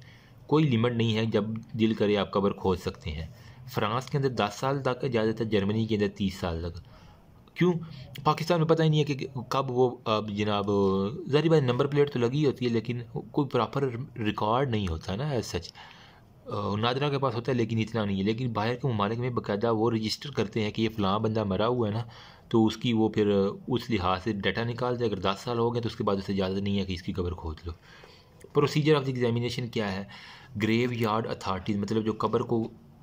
S1: कोई लिमिट नहीं है जब दिल करे आप कब्र खोज सकते हैं फ्रांस के अंदर दस साल तक इजाज़त है जर्मनी के अंदर तीस साल तक क्यों पाकिस्तान में पता ही नहीं है कि कब वो अब जनाब जहरी बात नंबर प्लेट तो लगी होती है लेकिन कोई प्रॉपर रिकॉर्ड नहीं होता ना एज सच नादरा के पास होता है लेकिन इतना नहीं है लेकिन बाहर के ममालिक में बाकायदा वो रजिस्टर करते हैं कि ये फलां बंदा मरा हुआ है ना तो उसकी वो फिर उस लिहाज से डाटा निकालते हैं अगर दस साल हो गए तो उसके बाद उसे इजाज़त नहीं है कि इसकी कबर खोद लो प्रोसीजर ऑफ द एग्जामिनेशन क्या है ग्रेव यार्ड अथॉरिटीज़ मतलब जो कब्र को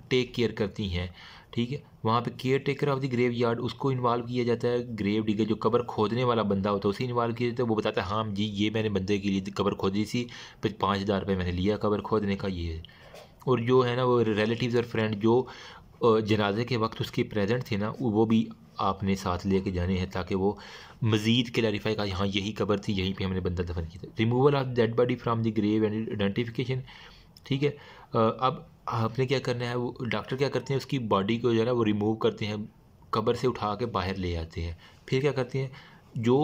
S1: टेक केयर करती हैं ठीक है वहाँ पे caretaker of the graveyard उसको इन्वॉल्व किया जाता है ग्रेव डिगर जो कबर खोदने वाला बंदा होता है उसे इन्वॉल्व किया जाता है वो बताता है हाँ जी ये मैंने बंदे के लिए कबर खोदी थी फिर पाँच हज़ार रुपये मैंने लिया कबर खोदने का ये और जो है ना वो रिलेटिव और फ्रेंड जो जनाजे के वक्त उसके प्रेजेंट थे ना वो भी आपने साथ लेके जाने हैं ताकि वो मज़ीद क्लैरिफाई का हाँ यही कबर थी यहीं पर हमने बंदा दफन किया था removal of dead body from the grave and identification ठीक है अब आपने क्या करना है वो डॉक्टर क्या करते हैं उसकी बॉडी को जो है ना वो रिमूव करते हैं कबर से उठा के बाहर ले आते हैं फिर क्या करते हैं जो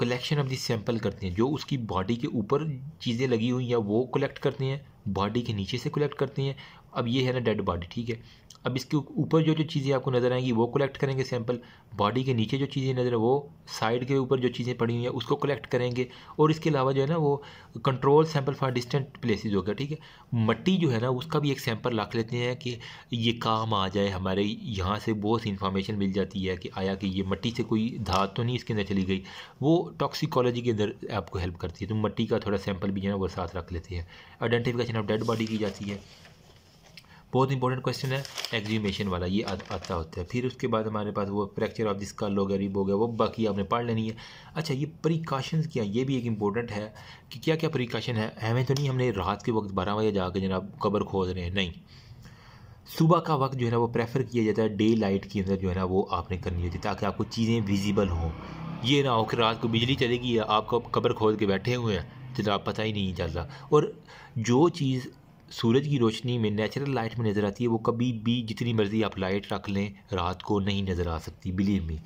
S1: कलेक्शन ऑफ दी सैंपल करते हैं जो उसकी बॉडी के ऊपर चीज़ें लगी हुई हैं वो कलेक्ट करते हैं बॉडी के नीचे से कलेक्ट करते हैं अब ये है ना डेड बॉडी ठीक है अब इसके ऊपर जो जो चीज़ें आपको नज़र आएंगी वो कलेक्ट करेंगे सैंपल बॉडी के नीचे जो चीज़ें नज़र वो साइड के ऊपर जो चीज़ें पड़ी हुई हैं उसको कलेक्ट करेंगे और इसके अलावा जो है ना वो control sample for distant places हो गया ठीक है मट्टी जो है ना उसका भी एक सैंपल रख लेते हैं कि ये काम आ जाए हमारे यहाँ से बहुत सी इन्फॉर्मेशन मिल जाती है कि आया कि ये मट्टी से कोई धात तो नहीं इसके अंदर चली गई वो टॉक्सिकोलॉजी के अंदर आपको हेल्प करती है तो मट्टी का थोड़ा सैंपल भी जो है ना वो साथ रख लेते हैं आइडेंटिफिकेशन ऑफ डेड बॉडी की जाती है बहुत इंपॉर्टेंट क्वेश्चन है एग्जीमेशन वाला ये आता होता है फिर उसके बाद हमारे पास वो फ्रैक्चर ऑफ जिसका लोगरिब हो गया वो बाकी आपने पढ़ लेनी है अच्छा ये प्रिकॉशंस क्या ये भी एक इंपॉर्टेंट है कि क्या क्या प्रिकॉशन है हमें तो नहीं हमने रात के वक्त बारह बजे जाकर जनाब कबर खोज रहे हैं नहीं सुबह का वक्त जो है ना वो प्रेफर किया जाता है डे लाइट के अंदर जो है ना वो आपने करनी होती है ताकि आपको चीज़ें विजिबल हों ये ना हो कि रात को बिजली चलेगी या आपको कबर खोद के बैठे हुए हैं तो आप पता ही नहीं चल रहा और जो चीज़ सूरज की रोशनी में नेचुरल लाइट में नज़र आती है वो कभी भी जितनी मर्ज़ी आप लाइट रख लें रात को नहीं नज़र आ सकती believe me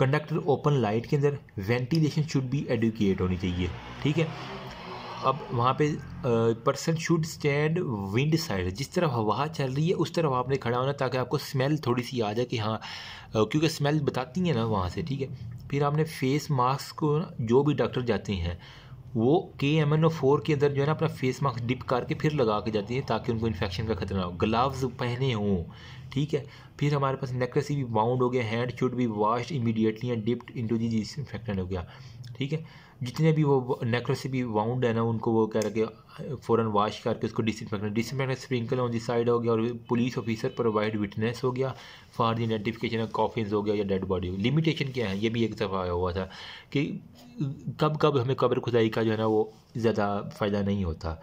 S1: conductor open light के अंदर वेंटिलेशन शुड बी एडुकेट होनी चाहिए ठीक है अब वहाँ पे person should stand wind side जिस तरफ हवा चल रही है उस तरफ आपने खड़ा होना ताकि आपको स्मेल थोड़ी सी आ जाए कि हाँ क्योंकि स्मेल बताती है ना वहाँ से ठीक है फिर आपने फेस मास्क को जो भी डॉक्टर जाते हैं वो के एम एन ओ फोर के अंदर जो है ना अपना फेस मास्क डिप करके फिर लगा के जाती है ताकि उनको इन्फेक्शन का खतरा हो ग्लव्स पहने हों ठीक है फिर हमारे पास नेकलेस भी बाउंड हो गया hand should be washed immediately and dipped into the disinfectant हो गया ठीक है जितने भी वो नेकलेस से भी वाउंड है ना उनको वो कह रहे फ़ौरन वॉश करके उसको disinfectant disinfect sprinkle on the side हो गया और पुलिस ऑफिसर प्रोवाइड विटनेस हो गया for the identification of coffin हो गया या डेड बॉडी लिमिटेशन क्या है ये भी एक दफ़ा आया हुआ था कि कब कब हमें कब्र खुदाई का जो है ना वो ज़्यादा फ़ायदा नहीं होता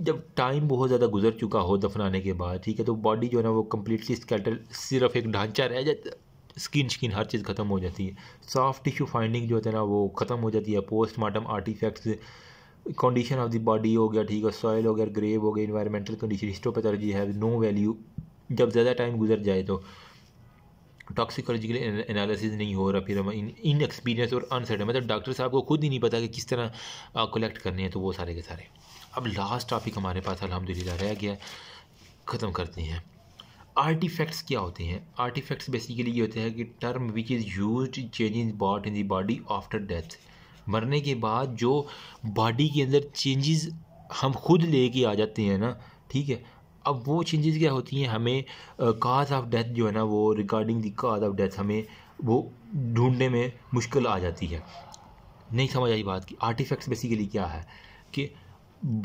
S1: जब टाइम बहुत ज़्यादा गुजर चुका हो दफनाने के बाद ठीक है तो बॉडी जो है ना वो कम्प्लीटली स्केल्टर सिर्फ एक ढांचा रह जाता स्किन शकिन हर चीज़ ख़त्म हो जाती है सॉफ्ट टिश्यू फाइंडिंग जो होता है ना वो ख़त्म हो जाती है postmortem artifacts condition of the body हो गया ठीक है सॉइल हो गया ग्रेव हो गया environmental condition histopathology have no value जब ज़्यादा टाइम गुजर जाए तो टॉक्सिकोलॉजिकल एनालिसिस नहीं हो रहा फिर हम इन एक्सपीरियंस और अनसर्टन मतलब डॉक्टर साहब को खुद ही नहीं पता कि किस तरह कलेक्ट करने हैं तो वो सारे के सारे अब लास्ट टॉपिक हमारे पास अलहमदिल्ला रह गया ख़त्म करते हैं आर्टिफैक्ट्स क्या होते हैं आर्टिफैक्ट्स बेसिकली ये होते हैं कि term which is use change brought in body after death मरने के बाद जो बॉडी के अंदर चेंजेस हम खुद लेके आ जाते हैं ना ठीक है अब वो चेंजेस क्या होती हैं हमें काज ऑफ डेथ जो है ना वो regarding the cause of death हमें वो ढूंढने में मुश्किल आ जाती है नहीं समझ आई बात कि आर्टिफैक्ट्स बेसिकली क्या है कि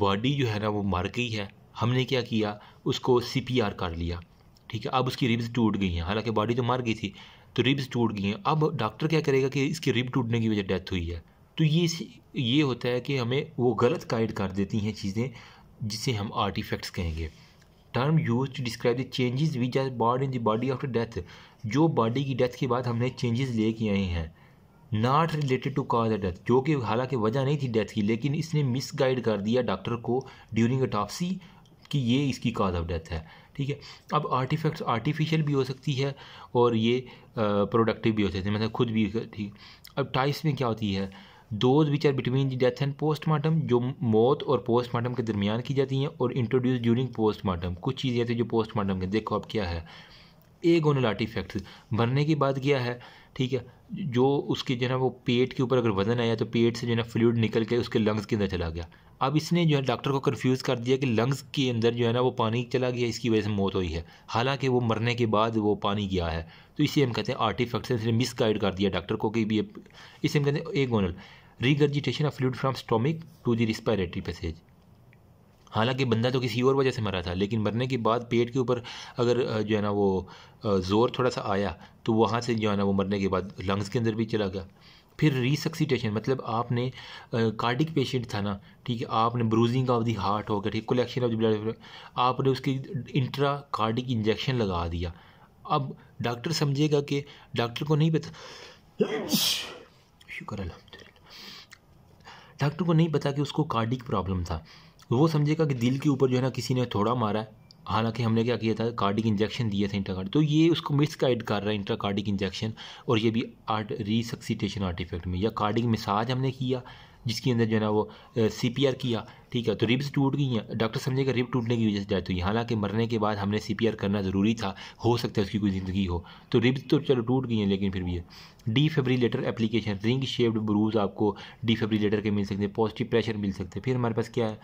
S1: बॉडी जो है ना वो मर गई है हमने क्या किया उसको सी कर लिया ठीक है अब उसकी रिब्स टूट गई हैं हालांकि बॉडी तो मर गई थी तो रिब्स टूट गई हैं अब डॉक्टर क्या करेगा कि इसकी रिब टूटने की वजह डेथ हुई है तो ये ये होता है कि हमें वो गलत गाइड कर देती हैं चीज़ें जिसे हम आर्टिफैक्ट्स कहेंगे term use to describe the changes which are brought in the body after death जो बॉडी की डेथ के बाद हमने चेंजेस लेके आए हैं not related to cause of death जो कि हालांकि वजह नहीं थी डेथ की लेकिन इसने गाइड कर दिया डॉक्टर को ड्यूरिंग अटॉपसी कि ये इसकी कॉज ऑफ डेथ है ठीक है अब आर्टिफैक्ट्स आर्टिफिशियल भी हो सकती है और ये प्रोडक्टिव भी हो सकती है मतलब खुद भी ठीक अब टाइप्स में क्या होती है those which are between death and postmortem जो मौत और पोस्टमार्टम के दरमियान की जाती हैं और इंट्रोड्यूस ड्यूरिंग पोस्टमार्टम कुछ चीज़ें ऐसी जो पोस्टमार्टम के देखो अब क्या है गोनल आर्टिफैक्ट्स भरने की बात क्या है ठीक है जो उसके जो है ना वो पेट के ऊपर अगर वजन आया तो पेट से जो है ना फ्लूड निकल के उसके लंग्स के अंदर चला गया अब इसने जो है डॉक्टर को कंफ्यूज कर दिया कि लंग्स के अंदर जो है ना वो पानी चला गया इसकी वजह से मौत हुई है हालांकि वो मरने के बाद वो पानी गया है तो इसे हम कहते हैं आर्टिफैक्ट इसने गाइड कर दिया डॉक्टर को कि भी इसे हम कहते हैं agonal regurgitation of fluid from stomach to the respiratory passage हालांकि बंदा तो किसी और वजह से मरा था लेकिन मरने के बाद पेट के ऊपर अगर जो है ना वो ज़ोर थोड़ा सा आया तो वहाँ से जो है ना वो मरने के बाद लंग्स के अंदर भी चला गया फिर रिसक्सीटेशन मतलब आपने कार्डिक पेशेंट था ना ठीक है आपने ब्रूजिंग ऑफ दी हार्ट हो गया ठीक कलेक्शन ऑफ द ब्लड आपने उसकी इंट्रा कार्डिक इंजेक्शन लगा दिया अब डॉक्टर समझेगा कि डॉक्टर को नहीं पता शुक्र अलहमद डॉक्टर को नहीं पता कि उसको कार्डिक प्रॉब्लम था वो समझेगा कि दिल के ऊपर जो है ना किसी ने थोड़ा मारा है हालांकि हमने क्या किया था कार्डिक इंजेक्शन दिया था इंट्राकार्डिक तो ये उसको मिसगाइड कर रहा है इंट्राकार्डिक इंजेक्शन और ये भी आर्ट रीसक्सीटेशन आर्टिफेक्ट में या कार्डिक मिसाज हमने किया जिसके अंदर जो है ना वो सी पी आर किया ठीक है तो रिब्स टूट गई हैं डॉक्टर समझेगा रिब टूटने की वजह से जाती हुई हालांकि मरने के बाद हमने सी पी आर करना ज़रूरी था हो सकता है उसकी कोई ज़िंदगी हो तो रिब्स तो चलो टूट गई हैं लेकिन फिर भी defibrillator the application ring shaped bruise आपको डी के मिल सकते हैं पॉजिटिव प्रेशर मिल सकते हैं फिर हमारे पास क्या है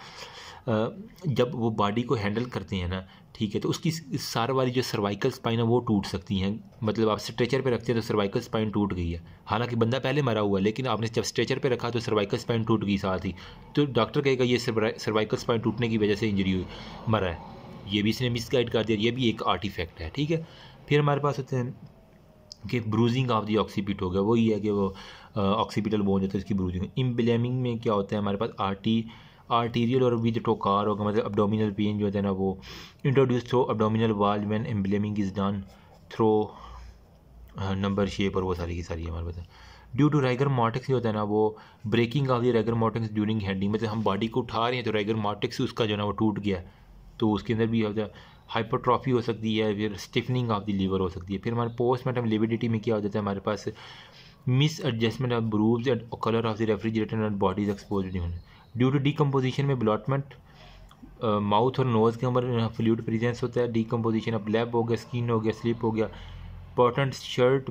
S1: जब वो बॉडी को हैंडल करते हैं ना ठीक है तो उसकी सार वाली जो सर्वाइकल स्पाइन है वो टूट सकती हैं मतलब आप स्ट्रेचर पे रखते हैं तो सर्वाइकल स्पाइन टूट गई है हालांकि बंदा पहले मरा हुआ है लेकिन आपने जब स्ट्रेचर पे रखा तो सर्वाइकल स्पाइन टूट गई साथ ही तो डॉक्टर कहेगा ये सर्वाइकल स्पाइन टूटने की वजह से इंजरी हुई मरा है ये भी इसने मिसगाइड कर दिया ये भी एक आर्टिफैक्ट है ठीक है फिर हमारे पास होते हैं कि ब्रूजिंग ऑफ दी ऑक्सीपिट हो गया वही है कि वो ऑक्सीपिटल बोन जाता है उसकी ब्रूजिंग इम्बलेमिंग में क्या होता है हमारे पास आर्टी आर्टीरियल और विद टोकार होगा मतलब अबडोमिनल पेन जो है ना वो introduce through abdominal wall when embalming is done through number shape और वो सारी की सारी हमारे पास ड्यू टू रेगर मार्टिक्स जो है ना वो breaking of the rigor mortis during handing मतलब हम बॉडी को उठा रहे हैं तो रेगर मार्टिक्स उसका जो है ना वो टूट गया तो उसके अंदर भी होता है हाइपोट्रॉफी हो सकती है फिर स्टिफनिंग ऑफ द लीवर हो सकती है फिर हमारे पोस्ट मार्टम लिबिडिटी में क्या हो जाता है हमारे पास misadjustment of bruises and colour of the refrigerator and bodies expose नहीं होने ड्यू टू डीकम्पोजिशन में ब्लॉटमेंट माउथ और नोज़ के अंदर फ्लूड प्रेजेंस होता है डीकम्पोजिशन अब लैब हो गया स्किन हो गया स्लिप हो गया इंपॉर्टेंट शर्ट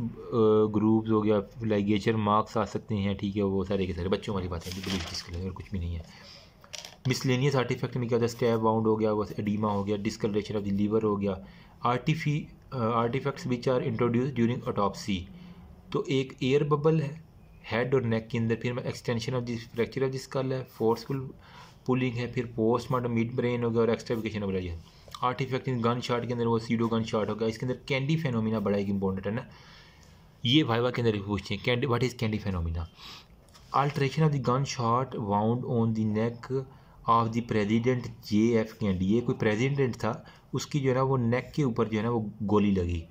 S1: ग्रूप्स हो गया लाइगेचर मार्क्स आ सकते हैं ठीक है वो सारे के सारे बच्चों वाली बात है डिस्कलर और कुछ भी नहीं है मिसलेनियस आर्टिफैक्ट में क्या होता है स्टैब बाउंड हो गया वो एडीमा हो गया डिस्कलेशन ऑफ द लीवर हो गया आर्टिफी artifacts which are introduce during autopsy तो एक एयर बबल है हेड और नेक के अंदर फिर extension of this fracture of this कल है फोर्सफुल पुलिंग है फिर पोस्टमार्टम मिड ब्रेन हो गया और एक्सट्राफिकेशन हो गया artifact in gunshot के अंदर वो सीडो गन शार्ट हो गया इसके अंदर कैंडी फेनोमिना बड़ा एक इंपॉर्टेंट है ना ये वाइवा के अंदर पूछते हैं Kennedy what is Kennedy phenomena alteration of the gunshot wound on the neck of the president J F Kennedy ये कोई प्रेजिडेंट था उसकी जो है ना वो नेक के ऊपर जो है ना वो गोली लगी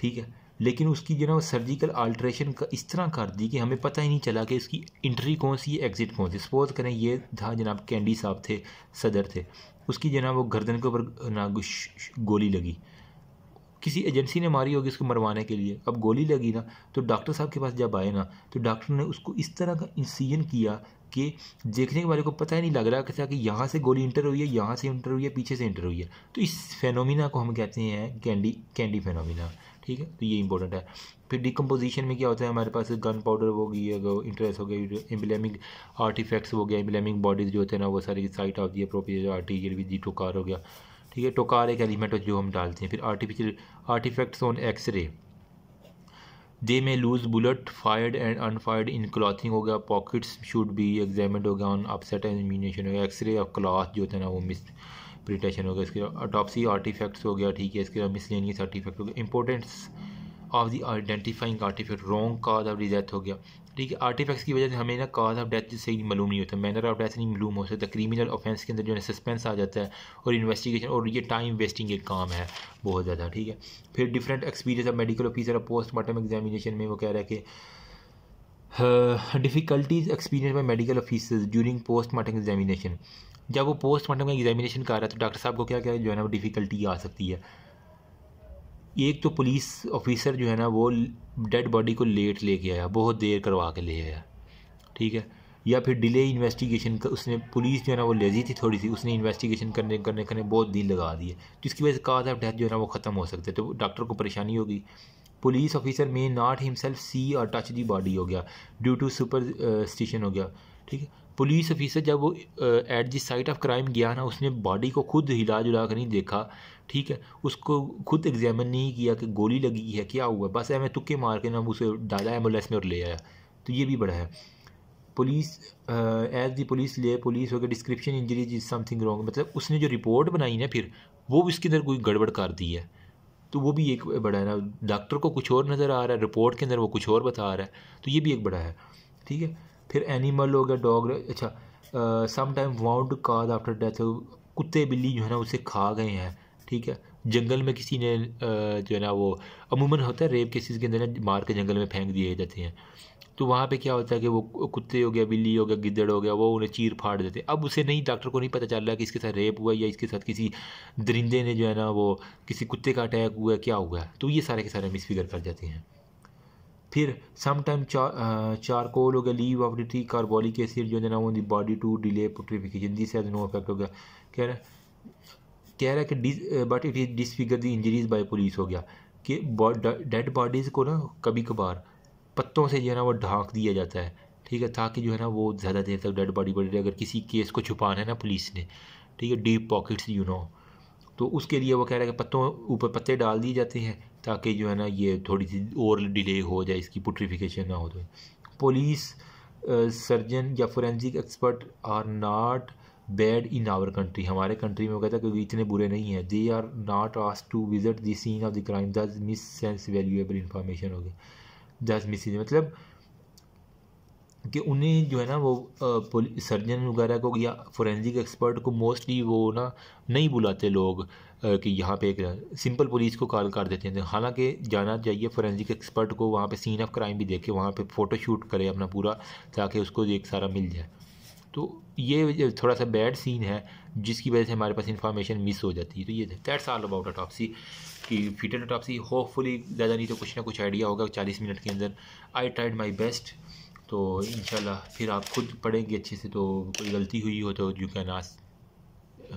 S1: ठीक है लेकिन उसकी जो ना सर्जिकल आल्ट्रेशन का इस तरह कर दी कि हमें पता ही नहीं चला कि इसकी इंट्री कौन सी एग्ज़िट कौन सी सपोज करें ये था जनाब कैंडी साहब थे सदर थे उसकी जो ना वो गर्दन के ऊपर ना गोली लगी किसी एजेंसी ने मारी होगी उसको मरवाने के लिए अब गोली लगी ना तो डॉक्टर साहब के पास जब आए ना तो डॉक्टर ने उसको इस तरह का इंसीजन किया कि देखने के वाले को पता ही नहीं लग रहा कैसा कि यहाँ से गोली इंटर हुई है यहाँ से इंटर हुई है पीछे से इंटर हुई है तो इस फेनोमिना को हम कहते हैं कैंडी कैंडी फेनोमिना ठीक है तो ये इंपॉर्टेंट है फिर डिकम्पोजिशन में क्या होता है हमारे पास गन पाउडर हो गई इंटरेस्ट हो गया एम्बलेमिक आर्टिफैक्ट्स हो गया एम्बलेमिक बॉडीज जो होते हैं ना वो सारी site of the appropriate article with जी टोकार हो गया ठीक है टोकार एक एलिमेंट जो हम डालते हैं फिर artificial artifacts on X-ray they may loose bullet fired and unfired in clothing हो गया पॉकेट्स शुड बी एग्जामिड हो गया ऑन अपसेट इम्यूनेशन हो गया एक्सरे ऑफ क्लॉथ जो है ना वो मिस प्रिटेशन हो गया इसके अटॉपसी आर्टिफैक्ट्स हो गया ठीक है इसके अलावा मिसलेनियस आर्टिफैक्ट हो गया importance of the identifying artifact wrong cause of the death हो गया ठीक है आर्टिफैक्ट्स की वजह से हमें ना कॉज ऑफ डेथ से मालूम नहीं होता मैनर ऑफ डेथ नहीं मालूम हो सकता क्रिमिनल ऑफेंस के अंदर जो है सस्पेंस आ जाता है और इन्वेस्टिगेशन और ये टाइम वेस्टिंग एक काम है बहुत ज़्यादा ठीक है फिर different experience of medical officer postmortem examination में वो कह रहा है कि difficulties experience by medical officers during postmortem examination जब वो पोस्टमार्टम का एग्जामिनेशन कर रहा है तो डॉक्टर साहब को क्या क्या जो है ना वो डिफ़िकल्टी आ सकती है एक तो पुलिस ऑफिसर जो है ना वो डेड बॉडी को लेट लेके आया बहुत देर करवा के ले आया ठीक है या फिर डिले इन्वेस्टिगेशन का उसने पुलिस जो है ना वो लेजी थी थोड़ी सी उसने इन्वेस्टिगेशन करने करने करने बहुत दिल लगा दी है जिसकी वजह से काज ऑफ डेथ जो है ना वो ख़त्म हो सकते तो डॉक्टर को परेशानी होगी police officer may not himself see और टच दी बॉडी हो गया ड्यू टू सुपर स्टेशन हो गया ठीक है पुलिस ऑफिसर जब वो at the site of crime गया ना उसने बॉडी को खुद हिला जुला कर नहीं देखा ठीक है उसको खुद एग्जामिन नहीं किया कि गोली लगी है क्या हुआ बस एम तुक्के मार के ना उसे डाला एम्बुलेंस में और ले आया तो ये भी बड़ा है पुलिस एज दी पुलिस ले पुलिस हो गया description injuries is something wrong मतलब उसने जो रिपोर्ट बनाई ना फिर वो उसके अंदर कोई गड़बड़ कर दी है तो वो भी एक बड़ा है ना डॉक्टर को कुछ और नज़र आ रहा है रिपोर्ट के अंदर वो कुछ और बता रहा है तो ये भी एक बड़ा है ठीक है फिर एनिमल हो गया डॉग अच्छा some time wound cause after death कुत्ते बिल्ली जो है ना उसे खा गए हैं ठीक है जंगल में किसी ने जो है ना वो अमूमन होता है रेप केसेस के अंदर ना मार के जंगल में फेंक दिए जाते हैं तो वहाँ पे क्या होता है कि वो कुत्ते हो गया बिल्ली हो गया गिद्दड़ हो गया वो उन्हें चीर फाड़ देते अब उसे नहीं डॉक्टर को नहीं पता चल रहा कि इसके साथ रेप हुआ या इसके साथ किसी दरिंदे ने जो है ना वो किसी कुत्ते का अटैक हुआ है क्या हुआ है तो ये सारे के सारे मिसफिगर कर जाते हैं फिर समटाइम चार चारकोल हो गया leave of duty carbolic acid जो है ना वो body to delay putrefaction this has no effect हो गया कह रहे कह रहा है कि but it is disfigure the injuries by police हो गया कि डेड बॉडीज़ को ना कभी कभार पत्तों से जो है ना वो ढाँक दिया जाता है ठीक है ताकि जो है ना वो ज़्यादा देर तक डेड बॉडी बड़ी अगर किसी केस को छुपाना है ना पुलिस ने ठीक है डीप पॉकेट्स यू नो तो उसके लिए वो कह रहा है कि पत्तों ऊपर पत्ते डाल दिए जाते हैं ताकि जो है ना ये थोड़ी सी और डिले हो जाए इसकी पुट्रीफिकेशन ना हो जाए पुलिस सर्जन या forensic expert are ah, bad in our country हमारे कंट्री में वो कहता है क्योंकि इतने बुरे नहीं हैं they are not ask to visit the scene of the crime thus misses valuable information हो गई दस मिस मतलब कि उन्हें जो है ना वो सर्जन वगैरह को या फोरेंसिक एक्सपर्ट को मोस्टली वो ना नहीं बुलाते लोग कि यहाँ पे एक सिंपल पुलिस को कॉल कर देते हैं हालांकि जाना चाहिए फोरेंसिक एक्सपर्ट को वहाँ पे सीन ऑफ क्राइम भी देखे वहाँ पे फ़ोटो शूट करे अपना पूरा ताकि उसको एक सारा मिल जाए तो ये थोड़ा सा बैड सीन है जिसकी वजह से हमारे पास इन्फॉर्मेशन मिस हो जाती है तो ये दैट्स ऑल अबाउट अटॉपसी कि फिटेड अटॉपसी होपफुली ज़्यादा नहीं तो कुछ ना कुछ आइडिया होगा चालीस मिनट के अंदर आई ट्राइड माई बेस्ट तो इन फिर आप खुद पढ़ेंगे अच्छे से तो कोई गलती हुई हो तो you can ask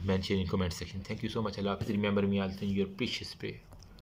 S1: mention in comment section thank you so much अल्लाह हाफिज़ रिमेंबर मी आल यूर पिश स्प्रे